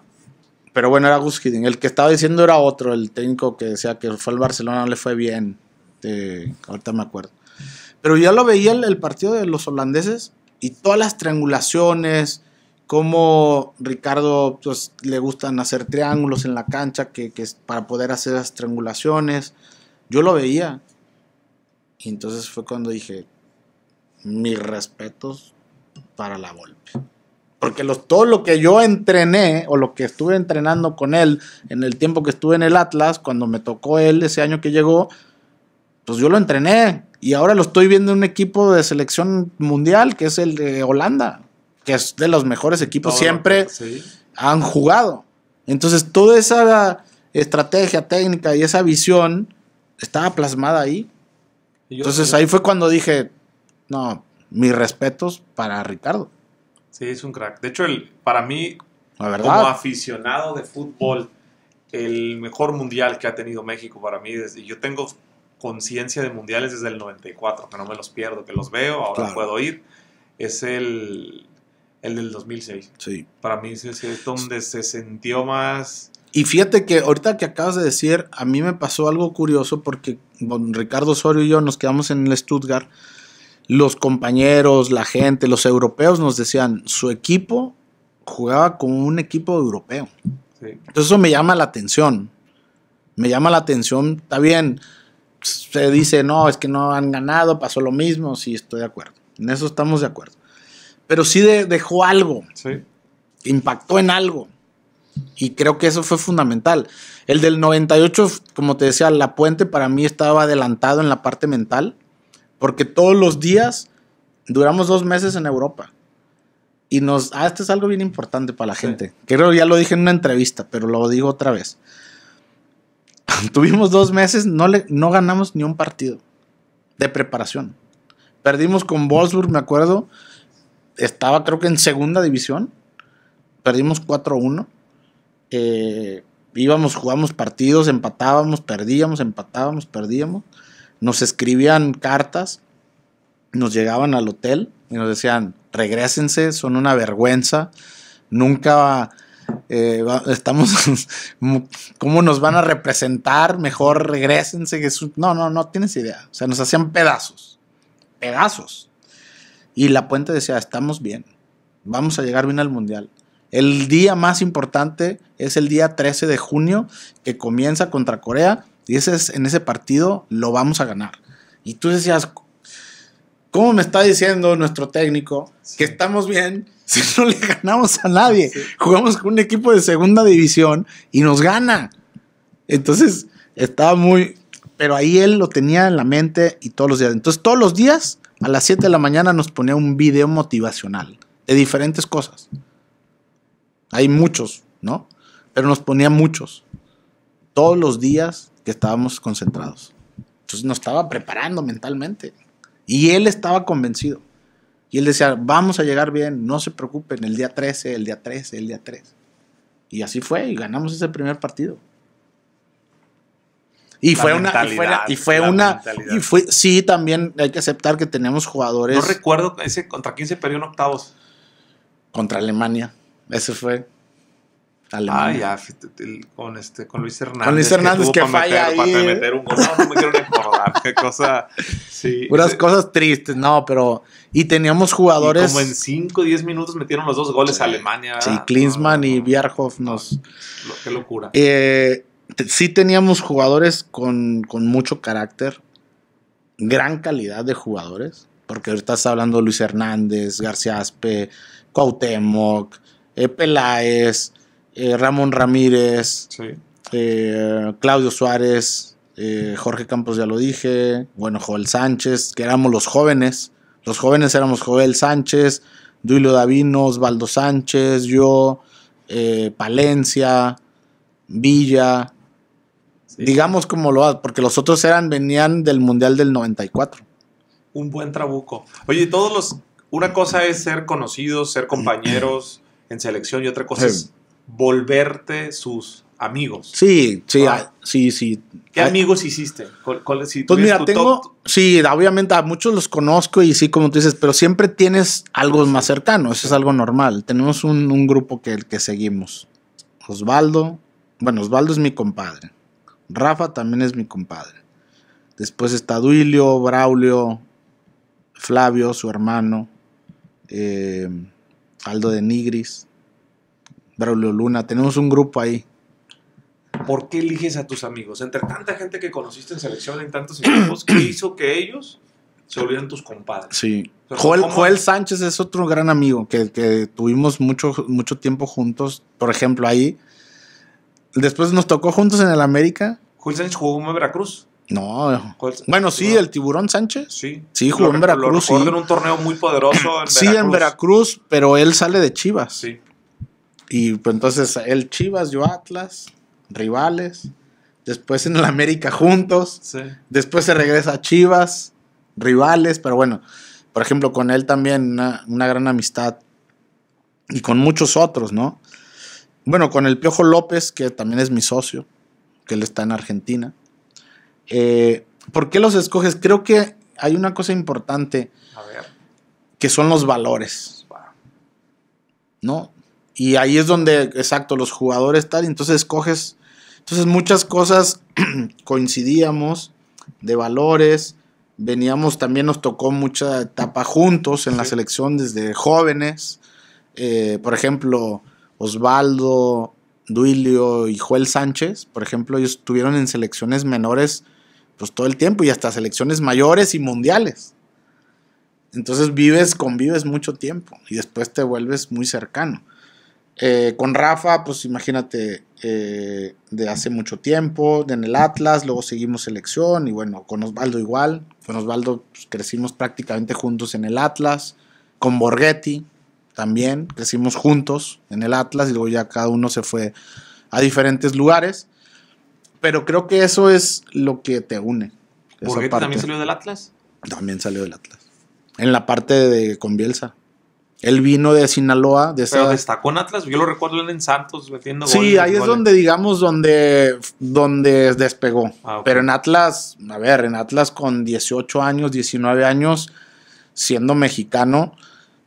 pero bueno, era Gus Hiddink. El que estaba diciendo era otro, el técnico que decía que fue al Barcelona, no le fue bien. Eh, ahorita me acuerdo. Pero yo lo veía el, partido de los holandeses y todas las triangulaciones, cómo Ricardo pues, le gustan hacer triángulos en la cancha que, para poder hacer las triangulaciones. Yo lo veía. Y entonces fue cuando dije, mis respetos para la golpe. Porque los, todo lo que yo entrené o lo que estuve entrenando con él en el tiempo que estuve en el Atlas, cuando me tocó él ese año que llegó, pues yo lo entrené y ahora lo estoy viendo en un equipo de selección mundial que es el de Holanda, que es de los mejores equipos, siempre han jugado. Entonces toda esa estrategia técnica y esa visión estaba plasmada ahí. Entonces ahí fue cuando dije, no, mis respetos para Ricardo. Sí, es un crack. De hecho, el, para mí, como aficionado de fútbol, el mejor mundial que ha tenido México para mí, desde, yo tengo conciencia de mundiales desde el 94, que no me los pierdo, que los veo, ahora puedo ir, es el, el del 2006. Sí. Para mí es, es donde se sintió más... Y fíjate que ahorita que acabas de decir, a mí me pasó algo curioso porque Ricardo Osorio y yo nos quedamos en el Stuttgart los compañeros, la gente, los europeos nos decían, su equipo jugaba con un equipo europeo. Entonces eso me llama la atención. Me llama la atención, está bien, se dice, no, es que no han ganado, pasó lo mismo, sí, estoy de acuerdo. En eso estamos de acuerdo. Pero sí dejó algo, impactó en algo. Y creo que eso fue fundamental. El del 98, como te decía, La Puente para mí estaba adelantado en la parte mental porque todos los días duramos dos meses en Europa. Y nos, ah, esto es algo bien importante para la gente. Creo ya lo dije en una entrevista, pero lo digo otra vez. Tuvimos dos meses, no, le, no ganamos ni un partido de preparación. Perdimos con Wolfsburg, me acuerdo. Estaba creo que en segunda división. Perdimos 4-1. Eh, íbamos, jugamos partidos, empatábamos, perdíamos, empatábamos, perdíamos nos escribían cartas, nos llegaban al hotel y nos decían, regresense, son una vergüenza, nunca eh, estamos, ¿cómo nos van a representar? Mejor regrésense, No, no, no tienes idea. O sea, nos hacían pedazos, pedazos. Y la puente decía, estamos bien, vamos a llegar bien al mundial. El día más importante es el día 13 de junio que comienza contra Corea y en ese partido lo vamos a ganar. Y tú decías, ¿cómo me está diciendo nuestro técnico que estamos bien si no le ganamos a nadie? Jugamos con un equipo de segunda división y nos gana. Entonces, estaba muy... Pero ahí él lo tenía en la mente y todos los días. Entonces, todos los días a las 7 de la mañana nos ponía un video motivacional de diferentes cosas. Hay muchos, ¿no? Pero nos ponía muchos. Todos los días que estábamos concentrados. Entonces nos estaba preparando mentalmente. Y él estaba convencido. Y él decía, vamos a llegar bien, no se preocupen, el día 13, el día 13, el día 3. Y así fue, y ganamos ese primer partido. Y fue, una, y fue una. Y fue, sí, también hay que aceptar que tenemos jugadores. No recuerdo ese contra quién se perdió en octavos. Contra Alemania. Ese fue. Alemania. Ah, con, este, con Luis Hernández. Con Luis Hernández que, falla ahí. Para meter un No, no me quiero acordar. Qué cosa. Sí, cosas tristes, no, pero. Y teníamos jugadores. como en 5 o 10 minutos metieron los dos goles a Alemania. Sí, Klinsmann y Bierhoff nos. qué locura. Eh, sí teníamos jugadores con, con mucho carácter, gran calidad de jugadores, porque ahorita estás hablando Luis Hernández, García Aspe, Cuauhtémoc, eh, Peláez. Eh, Ramón Ramírez, eh, Claudio Suárez, eh, Jorge Campos, ya lo dije, bueno, Joel Sánchez, que éramos los jóvenes. Los jóvenes éramos Joel Sánchez, Duilo Davinos, Baldo Sánchez, yo, Palencia, Villa. Digamos como lo porque los otros eran, venían del Mundial del 94. Un buen trabuco. Oye, todos los. Una cosa es ser conocidos, ser compañeros en selección y otra cosa es volverte sus amigos. Sí, sí, sí, sí. ¿Qué amigos hiciste? pues mira, tengo, sí, obviamente a muchos los conozco y sí, como tú dices, pero siempre tienes algo más cercano, eso es algo normal. Tenemos un, grupo que, que seguimos. Osvaldo, bueno, Osvaldo es mi compadre. Rafa también es mi compadre. Después está Duilio, Braulio, Flavio, su hermano, eh, Aldo de Nigris. Luna. Tenemos un grupo ahí. ¿Por qué eliges a tus amigos? Entre tanta gente que conociste en selección en tantos equipos, ¿qué hizo que ellos se olviden tus compadres? Sí. Joel, Sánchez es otro gran amigo que, tuvimos mucho, mucho tiempo juntos. Por ejemplo, ahí. Después nos tocó juntos en el América. Joel Sánchez jugó en Veracruz. No. Bueno, sí, el tiburón Sánchez. Sí. Sí, jugó en Veracruz. en un torneo muy poderoso. sí, en Veracruz, pero él sale de Chivas. Sí. Y pues entonces él Chivas, yo Atlas, rivales. Después en el América juntos. Después se regresa a Chivas, rivales. Pero bueno, por ejemplo, con él también una, gran amistad. Y con muchos otros, ¿no? Bueno, con el Piojo López, que también es mi socio, que él está en Argentina. Eh, ¿Por qué los escoges? Creo que hay una cosa importante. Que son los valores. ¿No? Y ahí es donde, exacto, los jugadores tal, entonces escoges. Entonces muchas cosas coincidíamos de valores. Veníamos también, nos tocó mucha etapa juntos en la selección desde jóvenes. Eh, por ejemplo, Osvaldo, Duilio y Joel Sánchez, por ejemplo, ellos estuvieron en selecciones menores pues todo el tiempo y hasta selecciones mayores y mundiales. Entonces vives, convives mucho tiempo y después te vuelves muy cercano. Eh, con Rafa, pues imagínate, eh, de hace mucho tiempo, en el Atlas, luego seguimos selección y bueno, con Osvaldo igual. Con Osvaldo pues, crecimos prácticamente juntos en el Atlas, con Borghetti también, crecimos juntos en el Atlas y luego ya cada uno se fue a diferentes lugares. Pero creo que eso es lo que te une. ¿Borghetti también salió del Atlas? También salió del Atlas. En la parte de con Bielsa. Él vino de Sinaloa. De Pero destacó en Atlas. Yo lo recuerdo él en Santos metiendo Sí, ahí es donde, digamos, donde, donde despegó. Ah, Pero en Atlas, a ver, en Atlas con 18 años, 19 años, siendo mexicano,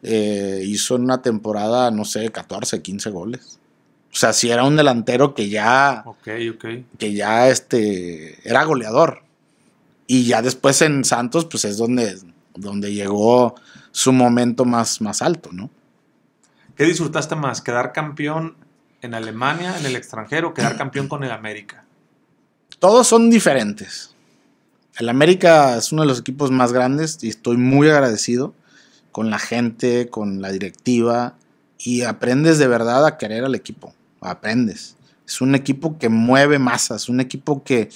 eh, hizo en una temporada, no sé, 14, 15 goles. O sea, si sí era un delantero que ya. Ok, ok. Que ya este, era goleador. Y ya después en Santos, pues es donde, donde llegó su momento más, más alto, ¿no? ¿Qué disfrutaste más? ¿Quedar campeón en Alemania, en el extranjero, o quedar campeón con el América? Todos son diferentes. El América es uno de los equipos más grandes y estoy muy agradecido con la gente, con la directiva y aprendes de verdad a querer al equipo. Aprendes. Es un equipo que mueve masas, un equipo que,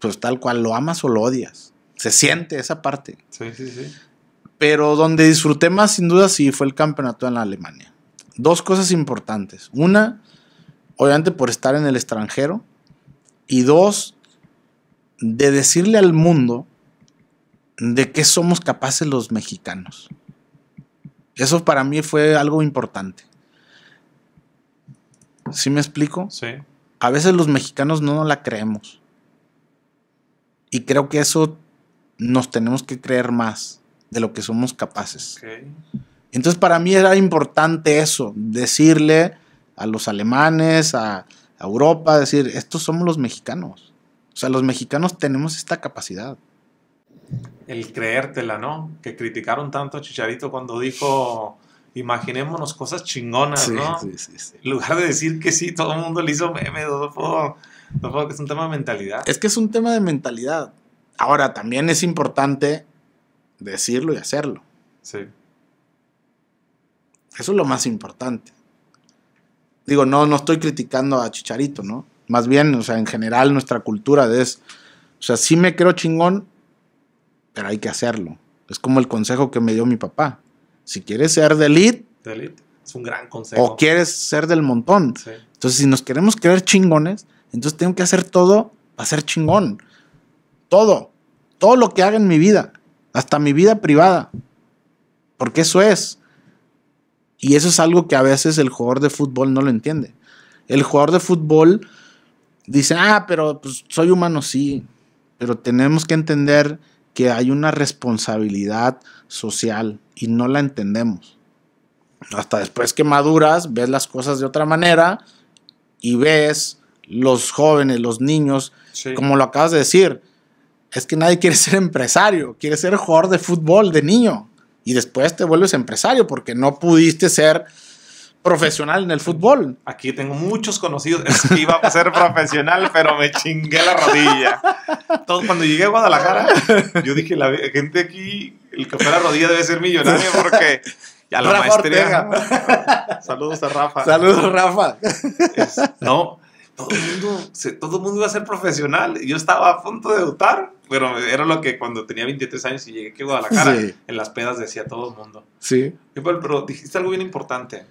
pues tal cual, lo amas o lo odias. Se siente esa parte. Sí, sí, sí. Pero donde disfruté más, sin duda, sí fue el campeonato en la Alemania. Dos cosas importantes. Una, obviamente por estar en el extranjero. Y dos, de decirle al mundo de qué somos capaces los mexicanos. Eso para mí fue algo importante. ¿Sí me explico? A veces los mexicanos no nos la creemos. Y creo que eso nos tenemos que creer más de lo que somos capaces. Entonces para mí era importante eso, decirle a los alemanes, a, Europa, decir, estos somos los mexicanos. O sea, los mexicanos tenemos esta capacidad. El creértela, ¿no? Que criticaron tanto a Chicharito cuando dijo, imaginémonos cosas chingonas, ¿no? Sí, sí, En lugar de decir que sí, todo el mundo le hizo meme, no que es un tema de mentalidad. Es que es un tema de mentalidad. Ahora, también es importante decirlo y hacerlo. Sí. Eso es lo más importante. Digo, no, no estoy criticando a Chicharito, ¿no? Más bien, o sea, en general nuestra cultura es, o sea, sí me creo chingón, pero hay que hacerlo. Es como el consejo que me dio mi papá. Si quieres ser de elite, es un gran consejo. O quieres ser del montón. Entonces, si nos queremos creer chingones, entonces tengo que hacer todo para ser chingón. Todo. Todo lo que haga en mi vida hasta mi vida privada. Porque eso es. Y eso es algo que a veces el jugador de fútbol no lo entiende. El jugador de fútbol dice, ah, pero pues, soy humano, sí. Pero tenemos que entender que hay una responsabilidad social y no la entendemos. Hasta después que maduras, ves las cosas de otra manera y ves los jóvenes, los niños, como lo acabas de decir, es que nadie quiere ser empresario, quiere ser jugador de fútbol de niño y después te vuelves empresario porque no pudiste ser profesional en el fútbol. Aquí tengo muchos conocidos. Es que iba a ser profesional, pero me chingué la rodilla. cuando llegué a Guadalajara, yo dije, la gente aquí, el que fue la rodilla debe ser millonario porque ya la Rafa maestría. Saludos a Rafa. Saludos, Rafa. no, todo el mundo, todo mundo iba a ser profesional. Yo estaba a punto de votar pero era lo que cuando tenía 23 años y llegué a la cara, en las pedas decía todo el mundo. Sí. Pero, dijiste algo bien importante.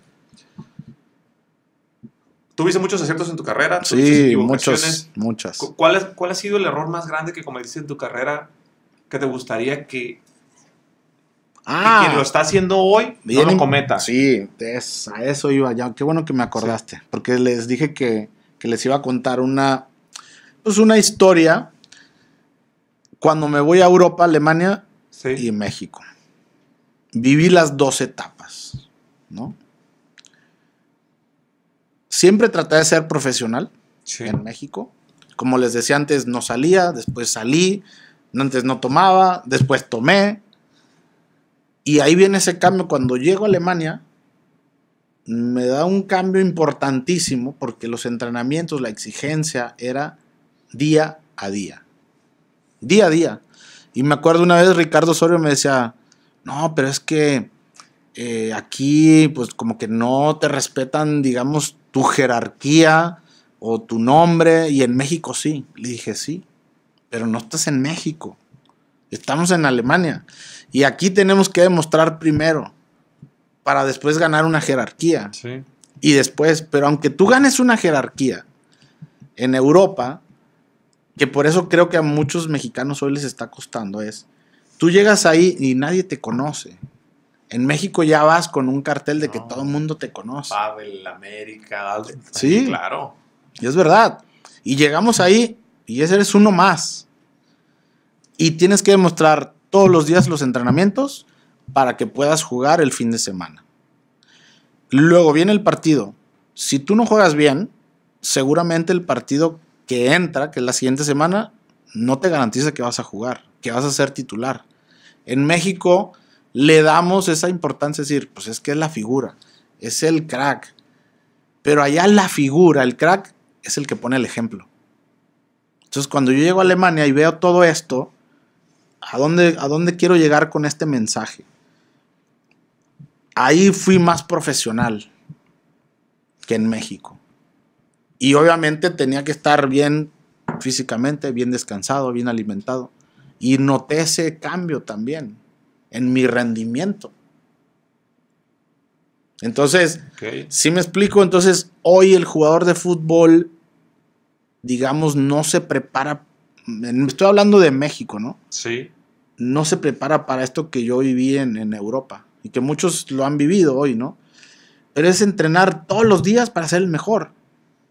Tuviste muchos aciertos en tu carrera. Sí, muchos, muchas. ¿Cuál, ¿Cuál ha sido el error más grande que cometiste en tu carrera que te gustaría que Ah, y lo está haciendo hoy no lo cometa. Sí, a eso iba ya. Qué bueno que me acordaste, porque les dije que que les iba a contar una, pues, una historia cuando me voy a Europa, Alemania y México. Viví las dos etapas, Siempre traté de ser profesional en México. Como les decía antes, no salía, después salí, antes no tomaba, después tomé. Y ahí viene ese cambio cuando llego a Alemania, me da un cambio importantísimo porque los entrenamientos, la exigencia era día a día. Día a día. Y me acuerdo una vez Ricardo Osorio me decía, no, pero es que eh, aquí pues como que no te respetan, digamos, tu jerarquía o tu nombre. Y en México sí. Le dije, sí, pero no estás en México. Estamos en Alemania. Y aquí tenemos que demostrar primero para después ganar una jerarquía. Y después, pero aunque tú ganes una jerarquía en Europa, que por eso creo que a muchos mexicanos hoy les está costando, es, tú llegas ahí y nadie te conoce. En México ya vas con un cartel de que todo el mundo te conoce. Pavel, América. Sí. Claro. Y es verdad. Y llegamos ahí y ese eres uno más. Y tienes que demostrar todos los días los entrenamientos para que puedas jugar el fin de semana. Luego viene el partido. Si tú no juegas bien, seguramente el partido que entra, que es la siguiente semana, no te garantiza que vas a jugar, que vas a ser titular. En México le damos esa importancia, es decir, pues es que es la figura, es el crack. Pero allá la figura, el crack, es el que pone el ejemplo. Entonces cuando yo llego a Alemania y veo todo esto, ¿a dónde, a dónde quiero llegar con este mensaje? ahí fui más profesional que en México. Y obviamente tenía que estar bien físicamente, bien descansado, bien alimentado. Y noté ese cambio también en mi rendimiento. Entonces, si me explico, entonces hoy el jugador de fútbol, digamos, no se prepara. Estoy hablando de México, ¿no? Sí. No se prepara para esto que yo viví en, en Europa y que muchos lo han vivido hoy, ¿no? Pero es entrenar todos los días para ser el mejor.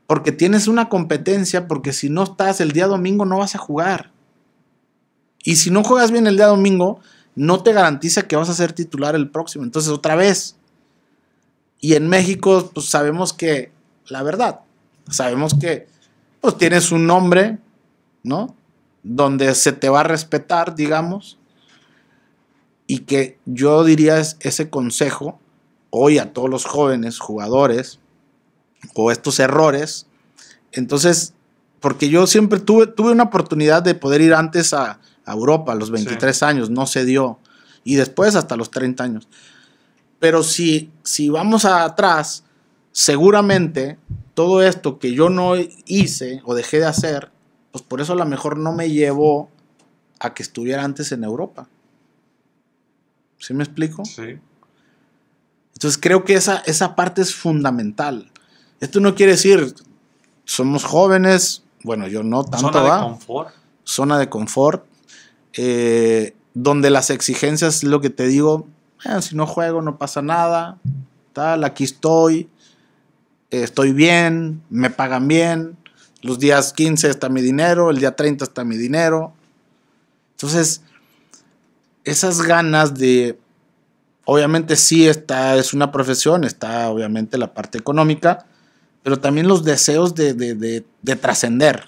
Porque tienes una competencia, porque si no estás el día domingo no vas a jugar. Y si no juegas bien el día domingo, no te garantiza que vas a ser titular el próximo. Entonces, otra vez. Y en México, pues sabemos que, la verdad, sabemos que, pues tienes un nombre, ¿no? Donde se te va a respetar, digamos y que yo diría ese consejo hoy a todos los jóvenes jugadores o estos errores. Entonces, porque yo siempre tuve, tuve una oportunidad de poder ir antes a, Europa, a los 23 años, no se dio, y después hasta los 30 años. Pero si, si vamos atrás, seguramente todo esto que yo no hice o dejé de hacer, pues por eso a lo mejor no me llevó a que estuviera antes en Europa. ¿Sí me explico? Sí. Entonces creo que esa, esa parte es fundamental. Esto no quiere decir, somos jóvenes, bueno, yo no tanto. Zona de confort. Zona de confort, eh, donde las exigencias, lo que te digo, eh, si no juego no pasa nada, tal, aquí estoy, eh, estoy bien, me pagan bien, los días 15 está mi dinero, el día 30 está mi dinero. Entonces, esas ganas de, obviamente sí, está, es una profesión, está obviamente la parte económica, pero también los deseos de, trascender.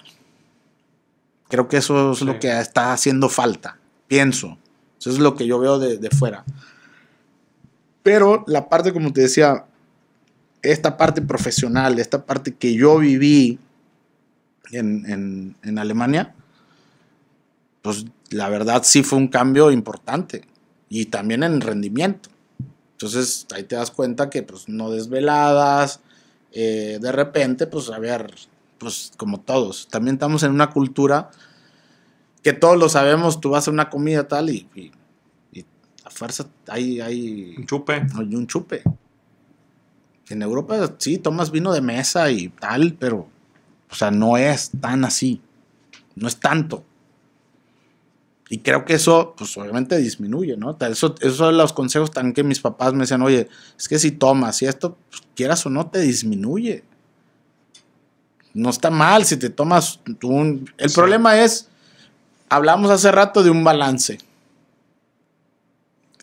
Creo que eso es lo que está haciendo falta, pienso. Eso es lo que yo veo de, fuera. Pero la parte, como te decía, esta parte profesional, esta parte que yo viví en, en Alemania, pues la verdad sí fue un cambio importante y también en rendimiento. Entonces ahí te das cuenta que pues no desveladas, eh, de repente pues a ver, pues como todos, también estamos en una cultura que todos lo sabemos, tú vas a una comida tal y, a fuerza hay, hay... Un chupe. Hay un chupe. En Europa sí tomas vino de mesa y tal, pero o sea, no es tan así, no es tanto. Y creo que eso, pues obviamente disminuye, ¿no? Eso, esos son los consejos tan que mis papás me decían, oye, es que si tomas y esto, pues, quieras o no, te disminuye. No está mal si te tomas un... El problema es, hablamos hace rato de un balance.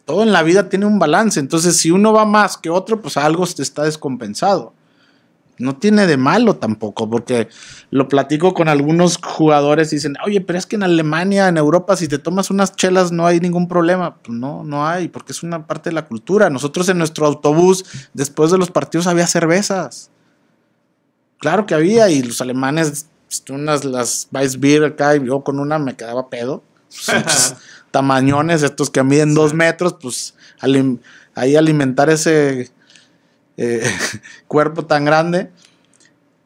Todo en la vida tiene un balance, entonces si uno va más que otro, pues algo te está descompensado no tiene de malo tampoco, porque lo platico con algunos jugadores dicen, oye, pero es que en Alemania, en Europa, si te tomas unas chelas no hay ningún problema. Pues no, no hay, porque es una parte de la cultura. Nosotros en nuestro autobús, después de los partidos, había cervezas. Claro que había, y los alemanes, pues, unas las Weissbier acá, y yo con una me quedaba pedo. Pues, tamañones, estos que miden dos metros, pues ahí alimentar ese eh, cuerpo tan grande.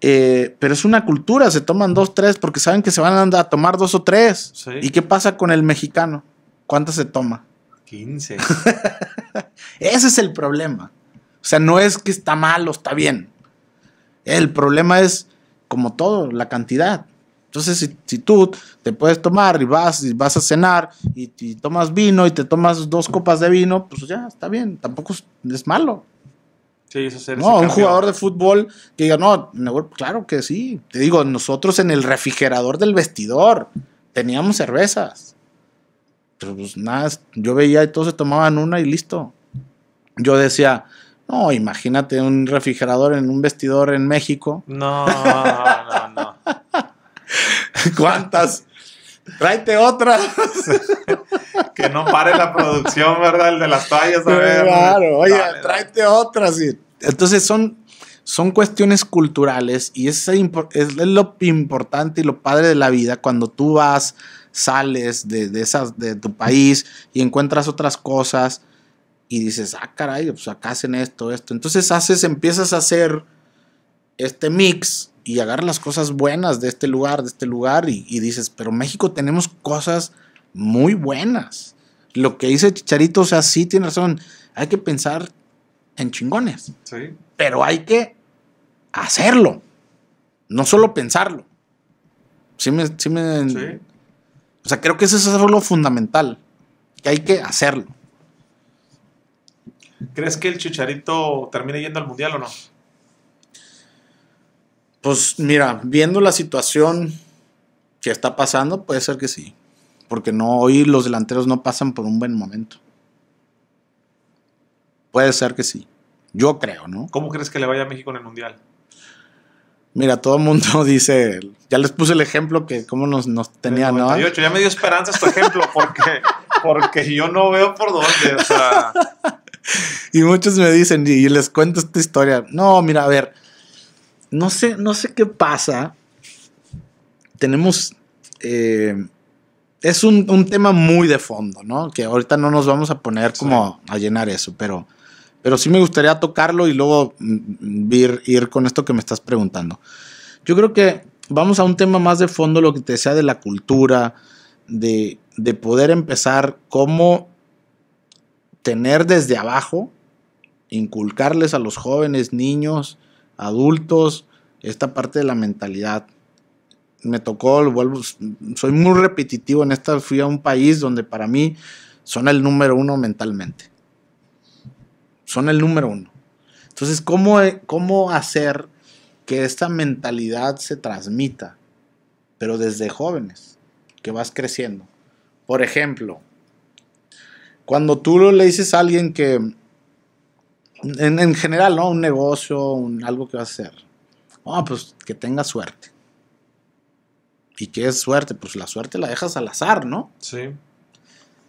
Eh, pero es una cultura, se toman dos, tres, porque saben que se van a tomar dos o tres. ¿Y qué pasa con el mexicano? ¿Cuántas se toma? 15. Ese es el problema. O sea, no es que está mal o está bien. El problema es, como todo, la cantidad. Entonces, si, tú te puedes tomar y vas, y vas a cenar y, tomas vino y te tomas dos copas de vino, pues ya está bien, tampoco es malo no, un jugador de fútbol que diga, no, claro que sí. Te digo, nosotros en el refrigerador del vestidor teníamos cervezas. pues nada, yo veía y todos se tomaban una y listo. Yo decía, no, imagínate un refrigerador en un vestidor en México. No, no, no. ¿Cuántas? tráete otra. que no pare la producción, ¿verdad? El de las toallas, a Claro, oye, tráete otra. Entonces son, son cuestiones culturales y es, es lo importante y lo padre de la vida cuando tú vas, sales de, esas, de tu país y encuentras otras cosas y dices, ah, caray, pues acá hacen esto, esto. Entonces haces, empiezas a hacer este mix y agarras las cosas buenas de este lugar, de este lugar, y, dices, pero México tenemos cosas muy buenas. Lo que dice Chicharito, o sea, sí tiene razón, hay que pensar en chingones, sí. pero hay que hacerlo, no solo pensarlo. Sí me, sí me, O sea, creo que eso es lo fundamental, que hay que hacerlo. ¿Crees que el Chicharito termine yendo al Mundial o no? Pues mira, viendo la situación que está pasando, puede ser que sí. Porque no, hoy los delanteros no pasan por un buen momento. Puede ser que sí. Yo creo, ¿no? ¿Cómo crees que le vaya a México en el Mundial? Mira, todo el mundo dice, ya les puse el ejemplo que cómo nos, tenía, 98, Ya me dio esperanza este ejemplo porque, porque yo no veo por dónde, Y muchos me dicen, y les cuento esta historia. No, mira, a ver, no sé, no sé qué pasa. Tenemos. Eh, es un, tema muy de fondo, ¿no? Que ahorita no nos vamos a poner como a llenar eso, pero, pero sí me gustaría tocarlo y luego mm, mm, ir, con esto que me estás preguntando. Yo creo que vamos a un tema más de fondo, lo que te sea de la cultura, de, de poder empezar cómo tener desde abajo, inculcarles a los jóvenes, niños, adultos, esta parte de la mentalidad. Me tocó, vuelvo, soy muy repetitivo en esta, fui a un país donde para mí son el número uno mentalmente. Son el número uno. Entonces, ¿cómo, eh, cómo hacer que esta mentalidad se transmita? Pero desde jóvenes, que vas creciendo. Por ejemplo, cuando tú le dices a alguien que en, general, ¿no? Un negocio, algo que vas a hacer. Ah, pues que tengas suerte. ¿Y qué es suerte? Pues la suerte la dejas al azar, ¿no? Sí.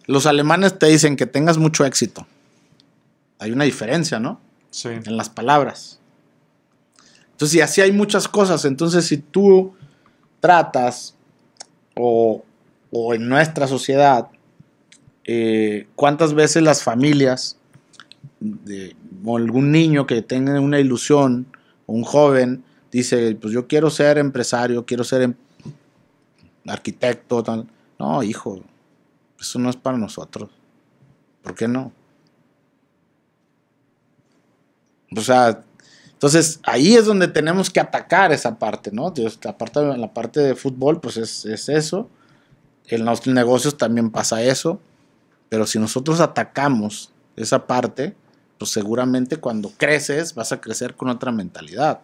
Los alemanes te dicen que tengas mucho éxito. Hay una diferencia, ¿no? Sí. En las palabras. Entonces, y así hay muchas cosas. Entonces, si tú tratas, o, o en nuestra sociedad, eh, cuántas veces las familias, de, o algún niño que tenga una ilusión, un joven, dice, pues yo quiero ser empresario, quiero ser em-, arquitecto, tal. No, hijo, eso no es para nosotros. ¿Por qué no? O sea, entonces ahí es donde tenemos que atacar esa parte, ¿no? La parte, la parte de fútbol, pues es, es eso. En los negocios también pasa eso. Pero si nosotros atacamos esa parte, pues seguramente cuando creces vas a crecer con otra mentalidad,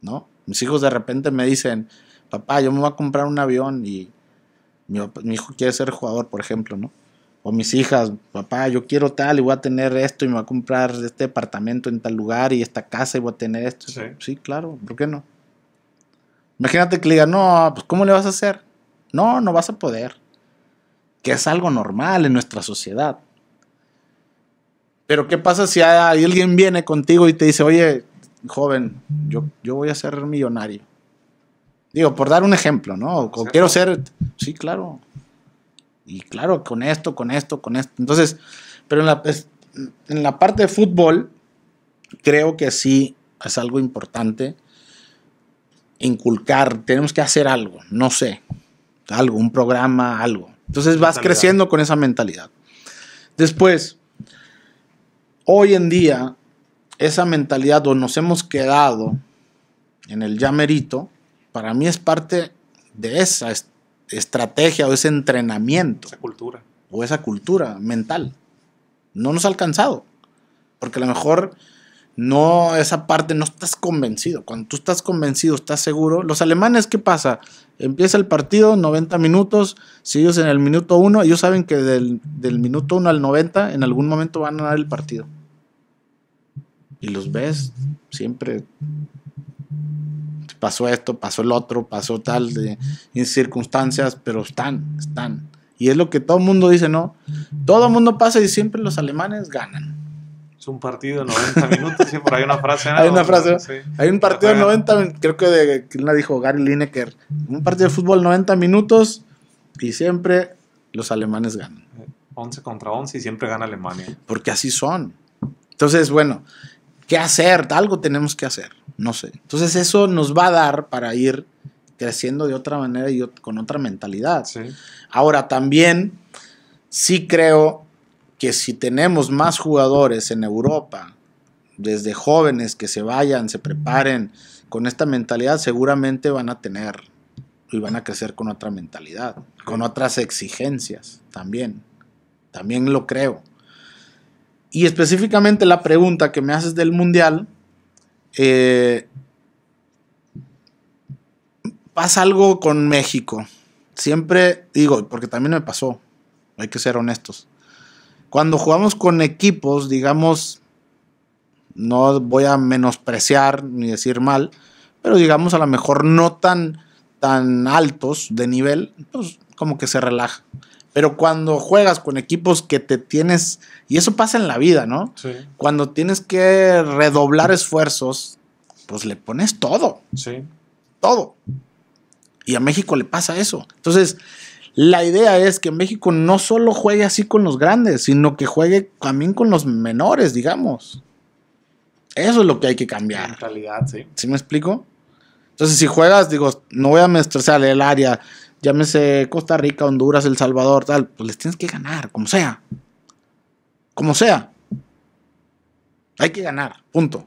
¿no? Mis hijos de repente me dicen, papá, yo me voy a comprar un avión y mi, hijo quiere ser jugador, por ejemplo, ¿no? O mis hijas, papá, yo quiero tal y voy a tener esto y me voy a comprar este departamento en tal lugar y esta casa y voy a tener esto. sí claro, ¿por qué no? Imagínate que le digan, no, pues ¿cómo le vas a hacer? No, no vas a poder. Que es algo normal en nuestra sociedad. Pero ¿qué pasa si alguien viene contigo y te dice, oye, joven, yo, yo voy a ser millonario? Digo, por dar un ejemplo, ¿no? quiero ser, sí, claro. Y claro, con esto, con esto, con esto. Entonces, pero en la, parte de fútbol, creo que sí es algo importante inculcar, tenemos que hacer algo, no sé, algo, un programa, algo. Entonces vas creciendo con esa mentalidad. Después, Hoy en día, esa mentalidad donde nos hemos quedado en el llamerito, para mí es parte de esa estrategia o ese entrenamiento. Esa cultura. O esa cultura mental. No nos ha alcanzado. Porque a lo mejor no, esa parte no estás convencido. Cuando tú estás convencido, estás seguro. Los alemanes, ¿qué pasa? Empieza el partido, 90 minutos. Si ellos en el minuto 1, ellos saben que del, minuto 1 al 90, en algún momento van a ganar el partido. Y los ves siempre. Pasó esto, pasó el otro, pasó tal, de, circunstancias, pero están, están. Y es lo que todo el mundo dice, ¿no? Todo el mundo pasa y siempre los alemanes ganan es un partido de 90 minutos, sí, por ahí una frase. Hay una frase. Hay un partido de 90, creo que de, la dijo Gary Lineker, un partido de fútbol 90 minutos y siempre los alemanes ganan. 11 contra 11 y siempre gana Alemania. Porque así son. Entonces, bueno, ¿qué hacer? Algo tenemos que hacer, no sé. Entonces eso nos va a dar para ir creciendo de otra manera y con otra mentalidad. Ahora también sí creo que si tenemos más jugadores en Europa, desde jóvenes que se vayan, se preparen con esta mentalidad, seguramente van a tener y van a crecer con otra mentalidad, con otras exigencias también. También lo creo. Y específicamente la pregunta que me haces del mundial, eh, pasa algo con México. Siempre digo, porque también me pasó, hay que ser honestos. Cuando jugamos con equipos, digamos, no voy a menospreciar ni decir mal, pero digamos a lo mejor no tan, tan altos de nivel, pues como que se relaja. Pero cuando juegas con equipos que te tienes, y eso pasa en la vida, ¿no? Sí. Cuando tienes que redoblar esfuerzos, pues le pones todo. Sí. Todo. Y a México le pasa eso. Entonces, la idea es que México no solo juegue así con los grandes, sino que juegue también con los menores, digamos. Eso es lo que hay que cambiar. En realidad, sí. ¿Sí me explico? Entonces, si juegas, digo, no voy a estresar el área, llámese Costa Rica, Honduras, El Salvador, tal, pues les tienes que ganar, como sea. Como sea. Hay que ganar, punto.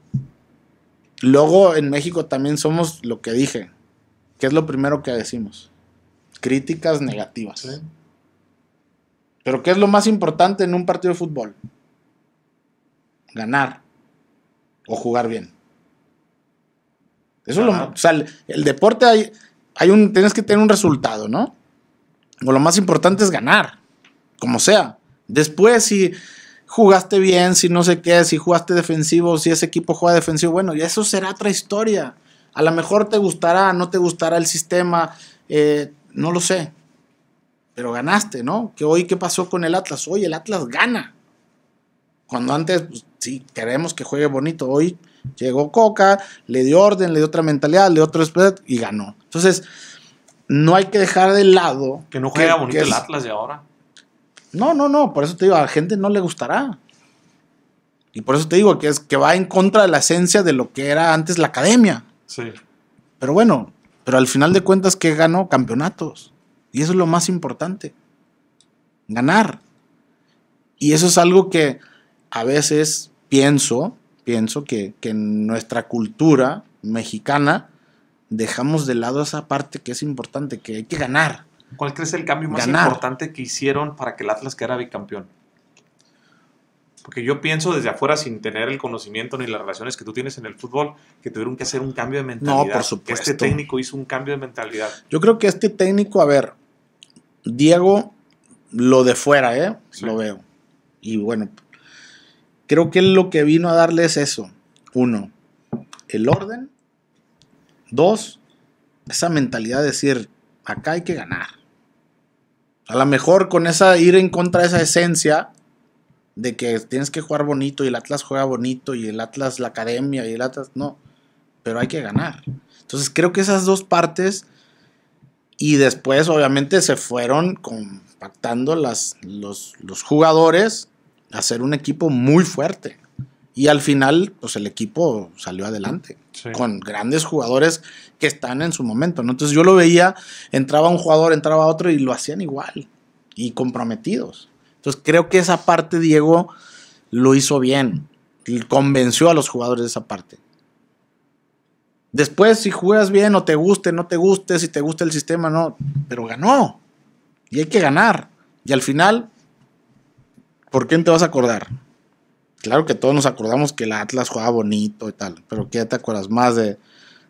Luego en México también somos lo que dije, que es lo primero que decimos críticas negativas. Pero ¿qué es lo más importante en un partido de fútbol? Ganar o jugar bien. Eso es lo, o sea, el, deporte hay, hay, un, tienes que tener un resultado, ¿no? O lo más importante es ganar, como sea. Después, si jugaste bien, si no sé qué, si jugaste defensivo, si ese equipo juega defensivo, bueno, y eso será otra historia. A lo mejor te gustará, no te gustará el sistema, eh, no lo sé. Pero ganaste, ¿no? Que hoy, ¿qué pasó con el Atlas? Hoy el Atlas gana. Cuando antes, pues, sí, queremos que juegue bonito. Hoy llegó Coca, le dio orden, le dio otra mentalidad, le dio otro y ganó. Entonces, no hay que dejar de lado. Que no juega bonito el Atlas de ahora. No, no, no. Por eso te digo, a la gente no le gustará. Y por eso te digo que es que va en contra de la esencia de lo que era antes la academia. Sí. Pero bueno, pero al final de cuentas, ¿qué ganó? Campeonatos. Y eso es lo más importante. Ganar. Y eso es algo que a veces pienso, pienso que, en nuestra cultura mexicana dejamos de lado esa parte que es importante, que hay que ganar. ¿Cuál crees el cambio más importante que hicieron para que el Atlas quedara bicampeón? Porque yo pienso desde afuera, sin tener el conocimiento ni las relaciones que tú tienes en el fútbol, que tuvieron que hacer un cambio de mentalidad. No, por este supuesto. Este técnico hizo un cambio de mentalidad. Yo creo que este técnico, a ver, Diego, lo de fuera, ¿eh? Lo veo. Y bueno, creo que lo que vino a darle es eso. Uno, el orden. Dos, esa mentalidad de decir, acá hay que ganar. A lo mejor con esa ir en contra de esa esencia de que tienes que jugar bonito y el Atlas juega bonito y el Atlas la academia y el Atlas no, pero hay que ganar. Entonces creo que esas dos partes y después obviamente se fueron compactando las, los, jugadores a ser un equipo muy fuerte. Y al final, pues el equipo salió adelante con grandes jugadores que están en su momento. ¿no? Entonces yo lo veía, entraba un jugador, entraba otro y lo hacían igual y comprometidos. Entonces creo que esa parte Diego lo hizo bien, convenció a los jugadores de esa parte. Después, si juegas bien o te guste, no te guste, si te gusta el sistema, no, pero ganó. Y hay que ganar. Y al final, ¿por quién te vas a acordar? Claro que todos nos acordamos que el Atlas jugaba bonito y tal, pero ¿qué te acuerdas más de,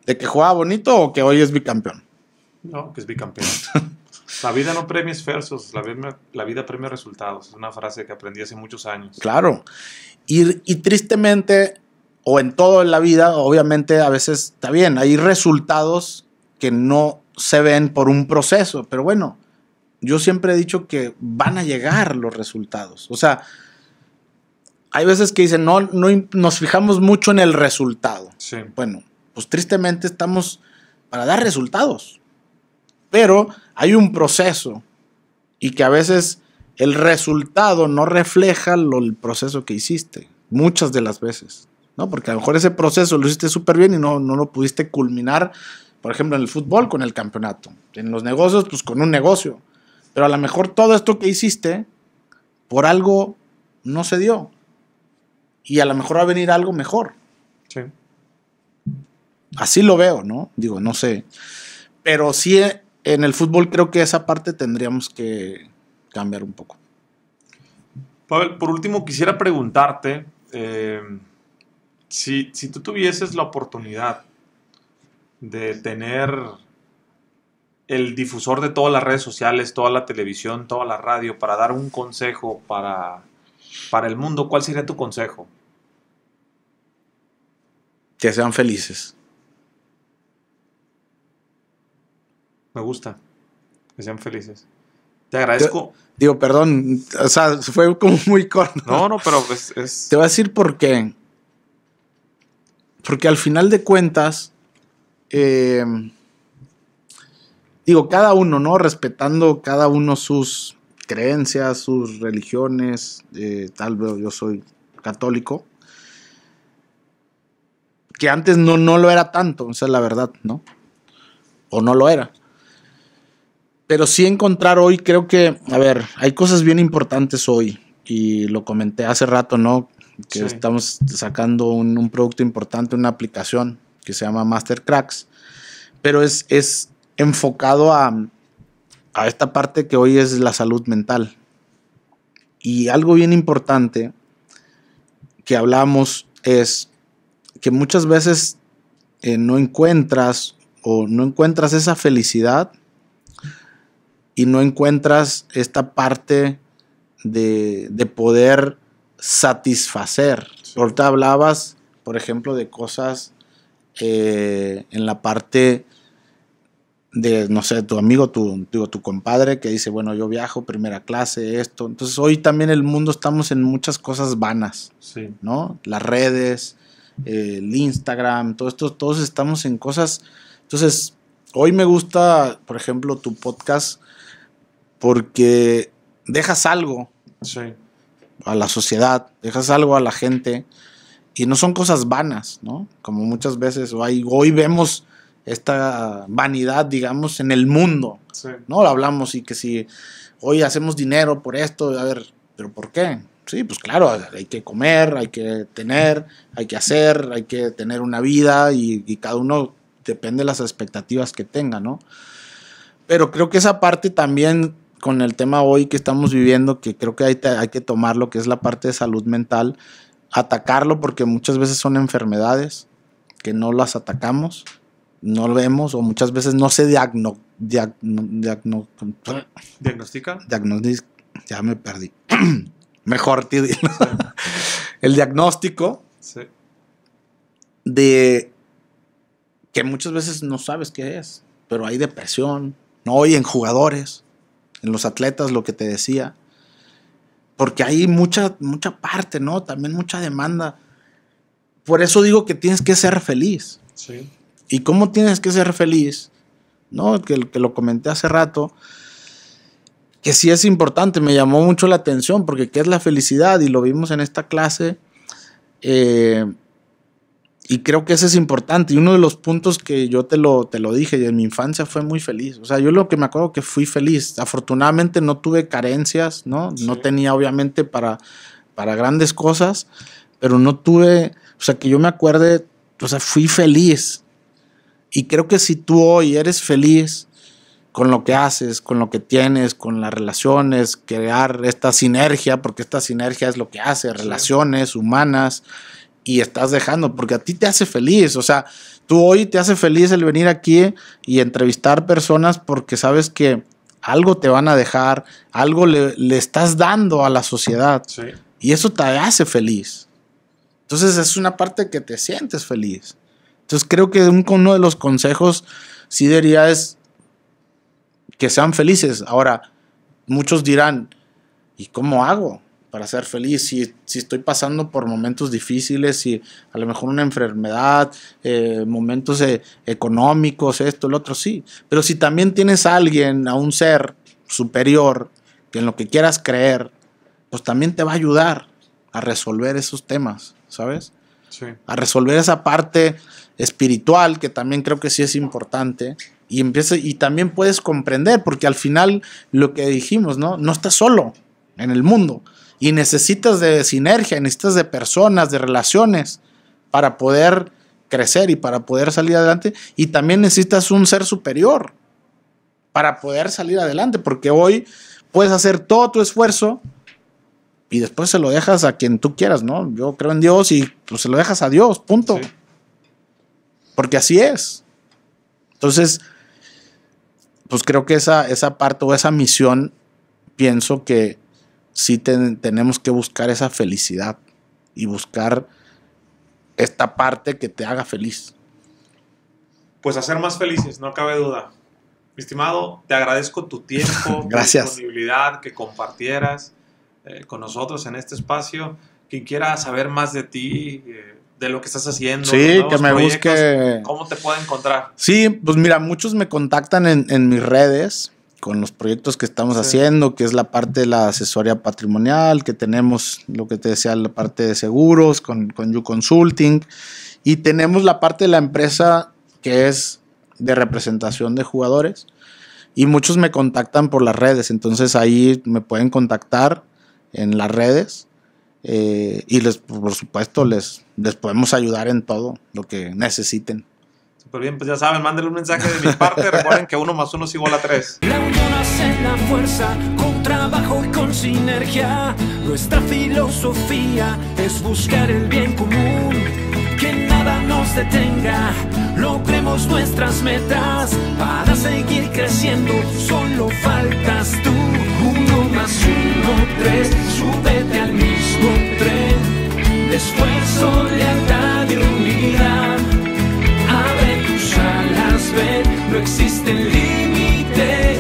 de que jugaba bonito o que hoy es bicampeón? No, que es bicampeón. La vida no premia esfuerzos, la vida, premia resultados. Es una frase que aprendí hace muchos años. Claro. Y, tristemente, o en todo en la vida, obviamente a veces está bien, hay resultados que no se ven por un proceso, pero bueno, yo siempre he dicho que van a llegar los resultados. O sea, hay veces que dicen, no, no nos fijamos mucho en el resultado. Sí. Bueno, pues tristemente estamos para dar resultados. Pero hay un proceso y que a veces el resultado no refleja el proceso que hiciste, muchas de las veces, ¿no? Porque a lo mejor ese proceso lo hiciste súper bien y no, no lo pudiste culminar, por ejemplo, en el fútbol con el campeonato, en los negocios, pues con un negocio, pero a lo mejor todo esto que hiciste, por algo no se dio y a lo mejor va a venir algo mejor. Sí. Así lo veo, ¿no? Digo, no sé. Pero sí en el fútbol creo que esa parte tendríamos que cambiar un poco. Pavel, por último quisiera preguntarte, eh, si, si tú tuvieses la oportunidad de tener el difusor de todas las redes sociales, toda la televisión, toda la radio, para dar un consejo para, para el mundo, ¿cuál sería tu consejo? Que sean felices. Me gusta. Que sean felices. Te agradezco. digo, perdón, o sea, fue como muy corto. No, no, pero es, Te voy a decir por qué. Porque al final de cuentas, em, digo, cada uno, ¿no? Respetando cada uno sus creencias, sus religiones, eh, tal vez yo soy católico, que antes no, no lo era tanto, o sea, la verdad, ¿no? O no lo era pero sí encontrar hoy, creo que, a ver, hay cosas bien importantes hoy. Y lo comenté hace rato, ¿no? Que estamos sacando un, producto importante, una aplicación que se llama Mastercracks. Pero es, es enfocado a, esta parte que hoy es la salud mental. Y algo bien importante que hablamos es que muchas veces eh, no encuentras o no encuentras esa felicidad y no encuentras esta parte de, poder satisfacer. Ahorita hablabas, por ejemplo, de cosas eh, en la parte de, no sé, tu amigo, tu, tu, compadre que dice, bueno, yo viajo, primera clase, esto. Entonces hoy también el mundo estamos en muchas cosas vanas, sí. ¿no? Las redes, eh, el Instagram, todo esto, todos estamos en cosas. Entonces, hoy me gusta, por ejemplo, tu podcast porque dejas algo a la sociedad, dejas algo a la gente y no son cosas vanas, ¿no? Como muchas veces hoy, hoy vemos esta vanidad, digamos, en el mundo, ¿no? Lo hablamos y que si hoy hacemos dinero por esto, a ver, pero ¿por qué? Sí, pues claro, hay que comer, hay que tener, hay que hacer, hay que tener una vida y, y cada uno depende de las expectativas que tenga, ¿no? Pero creo que esa parte también con el tema hoy que estamos viviendo, que creo que hay, que tomarlo que es la parte de salud mental, atacarlo porque muchas veces son enfermedades que no las atacamos, no lo vemos o muchas veces no se diagnóstica, ya me perdí. Mejor, tío. El diagnóstico de que muchas veces no sabes qué es, pero hay depresión, no en jugadores, en los atletas, lo que te decía. Porque hay mucha, mucha parte, ¿no? También mucha demanda. Por eso digo que tienes que ser feliz. Sí. ¿Y cómo tienes que ser feliz? ¿No? Que, que lo comenté hace rato que sí es importante, me llamó mucho la atención, porque qué es la felicidad, y lo vimos en esta clase, eh, y creo que ese es importante. Y uno de los puntos que yo te lo, te lo dije, y en mi infancia fue muy feliz. O sea, yo lo que me acuerdo que fui feliz. Afortunadamente no tuve carencias, ¿no? No tenía obviamente para, para grandes cosas, pero no tuve, o sea, que yo me acuerde, o sea, fui feliz. Y creo que si tú hoy eres feliz con lo que haces, con lo que tienes, con las relaciones, crear esta sinergia, porque esta sinergia es lo que hace, relaciones humanas y estás dejando, porque a ti te hace feliz, o sea, tú hoy te hace feliz el venir aquí y entrevistar personas porque sabes que algo te van a dejar, algo le, estás dando a la sociedad y eso te hace feliz. Entonces es una parte que te sientes feliz. Entonces creo que uno de los consejos sí diría es que sean felices. Ahora, muchos dirán, ¿y cómo hago? para ser feliz, si, si estoy pasando por momentos difíciles, si a lo mejor una enfermedad, eh, momentos eh, económicos, esto, el otro, sí. Pero si también tienes a alguien, a un ser superior, que en lo que quieras creer, pues también te va a ayudar a resolver esos temas, ¿sabes? A resolver esa parte espiritual, que también creo que sí es importante, y, y también puedes comprender, porque al final lo que dijimos, ¿no? No estás solo en el mundo. Y necesitas de sinergia, necesitas de personas, de relaciones para poder crecer y para poder salir adelante. Y también necesitas un ser superior para poder salir adelante, porque hoy puedes hacer todo tu esfuerzo y después se lo dejas a quien tú quieras, ¿no? Yo creo en Dios y pues, se lo dejas a Dios, punto. Porque así es. Entonces, pues creo que esa, esa parte o esa misión, pienso que sí tenemos que buscar esa felicidad y buscar esta parte que te haga feliz. Pues hacer más felices, no cabe duda. Mi estimado, te agradezco tu tiempo, Gracias. tu disponibilidad, que compartieras eh, con nosotros en este espacio. Quien quiera saber más de ti, eh, de lo que estás haciendo. Sí, que me busque. ¿Cómo te puedo encontrar? Sí, pues mira, muchos me contactan en, en mis redes con los proyectos que estamos haciendo, que es la parte de la asesoría patrimonial, que tenemos lo que te decía, la parte de seguros con, con You Consulting, y tenemos la parte de la empresa que es de representación de jugadores, y muchos me contactan por las redes, entonces ahí me pueden contactar en las redes. Eh, y les, por supuesto, les, les podemos ayudar en todo lo que necesiten. Pero bien, pues ya saben, mándenle un mensaje de mi parte. Recuerden que uno más uno es igual a tres. La unión hace la fuerza, con trabajo y con sinergia. Nuestra filosofía es buscar el bien común. Que nada nos detenga, logremos nuestras metas. Para seguir creciendo, solo faltas tú. Uno más uno, tres, súbete al mismo tren. esfuerzo, lealtad y no existen límites.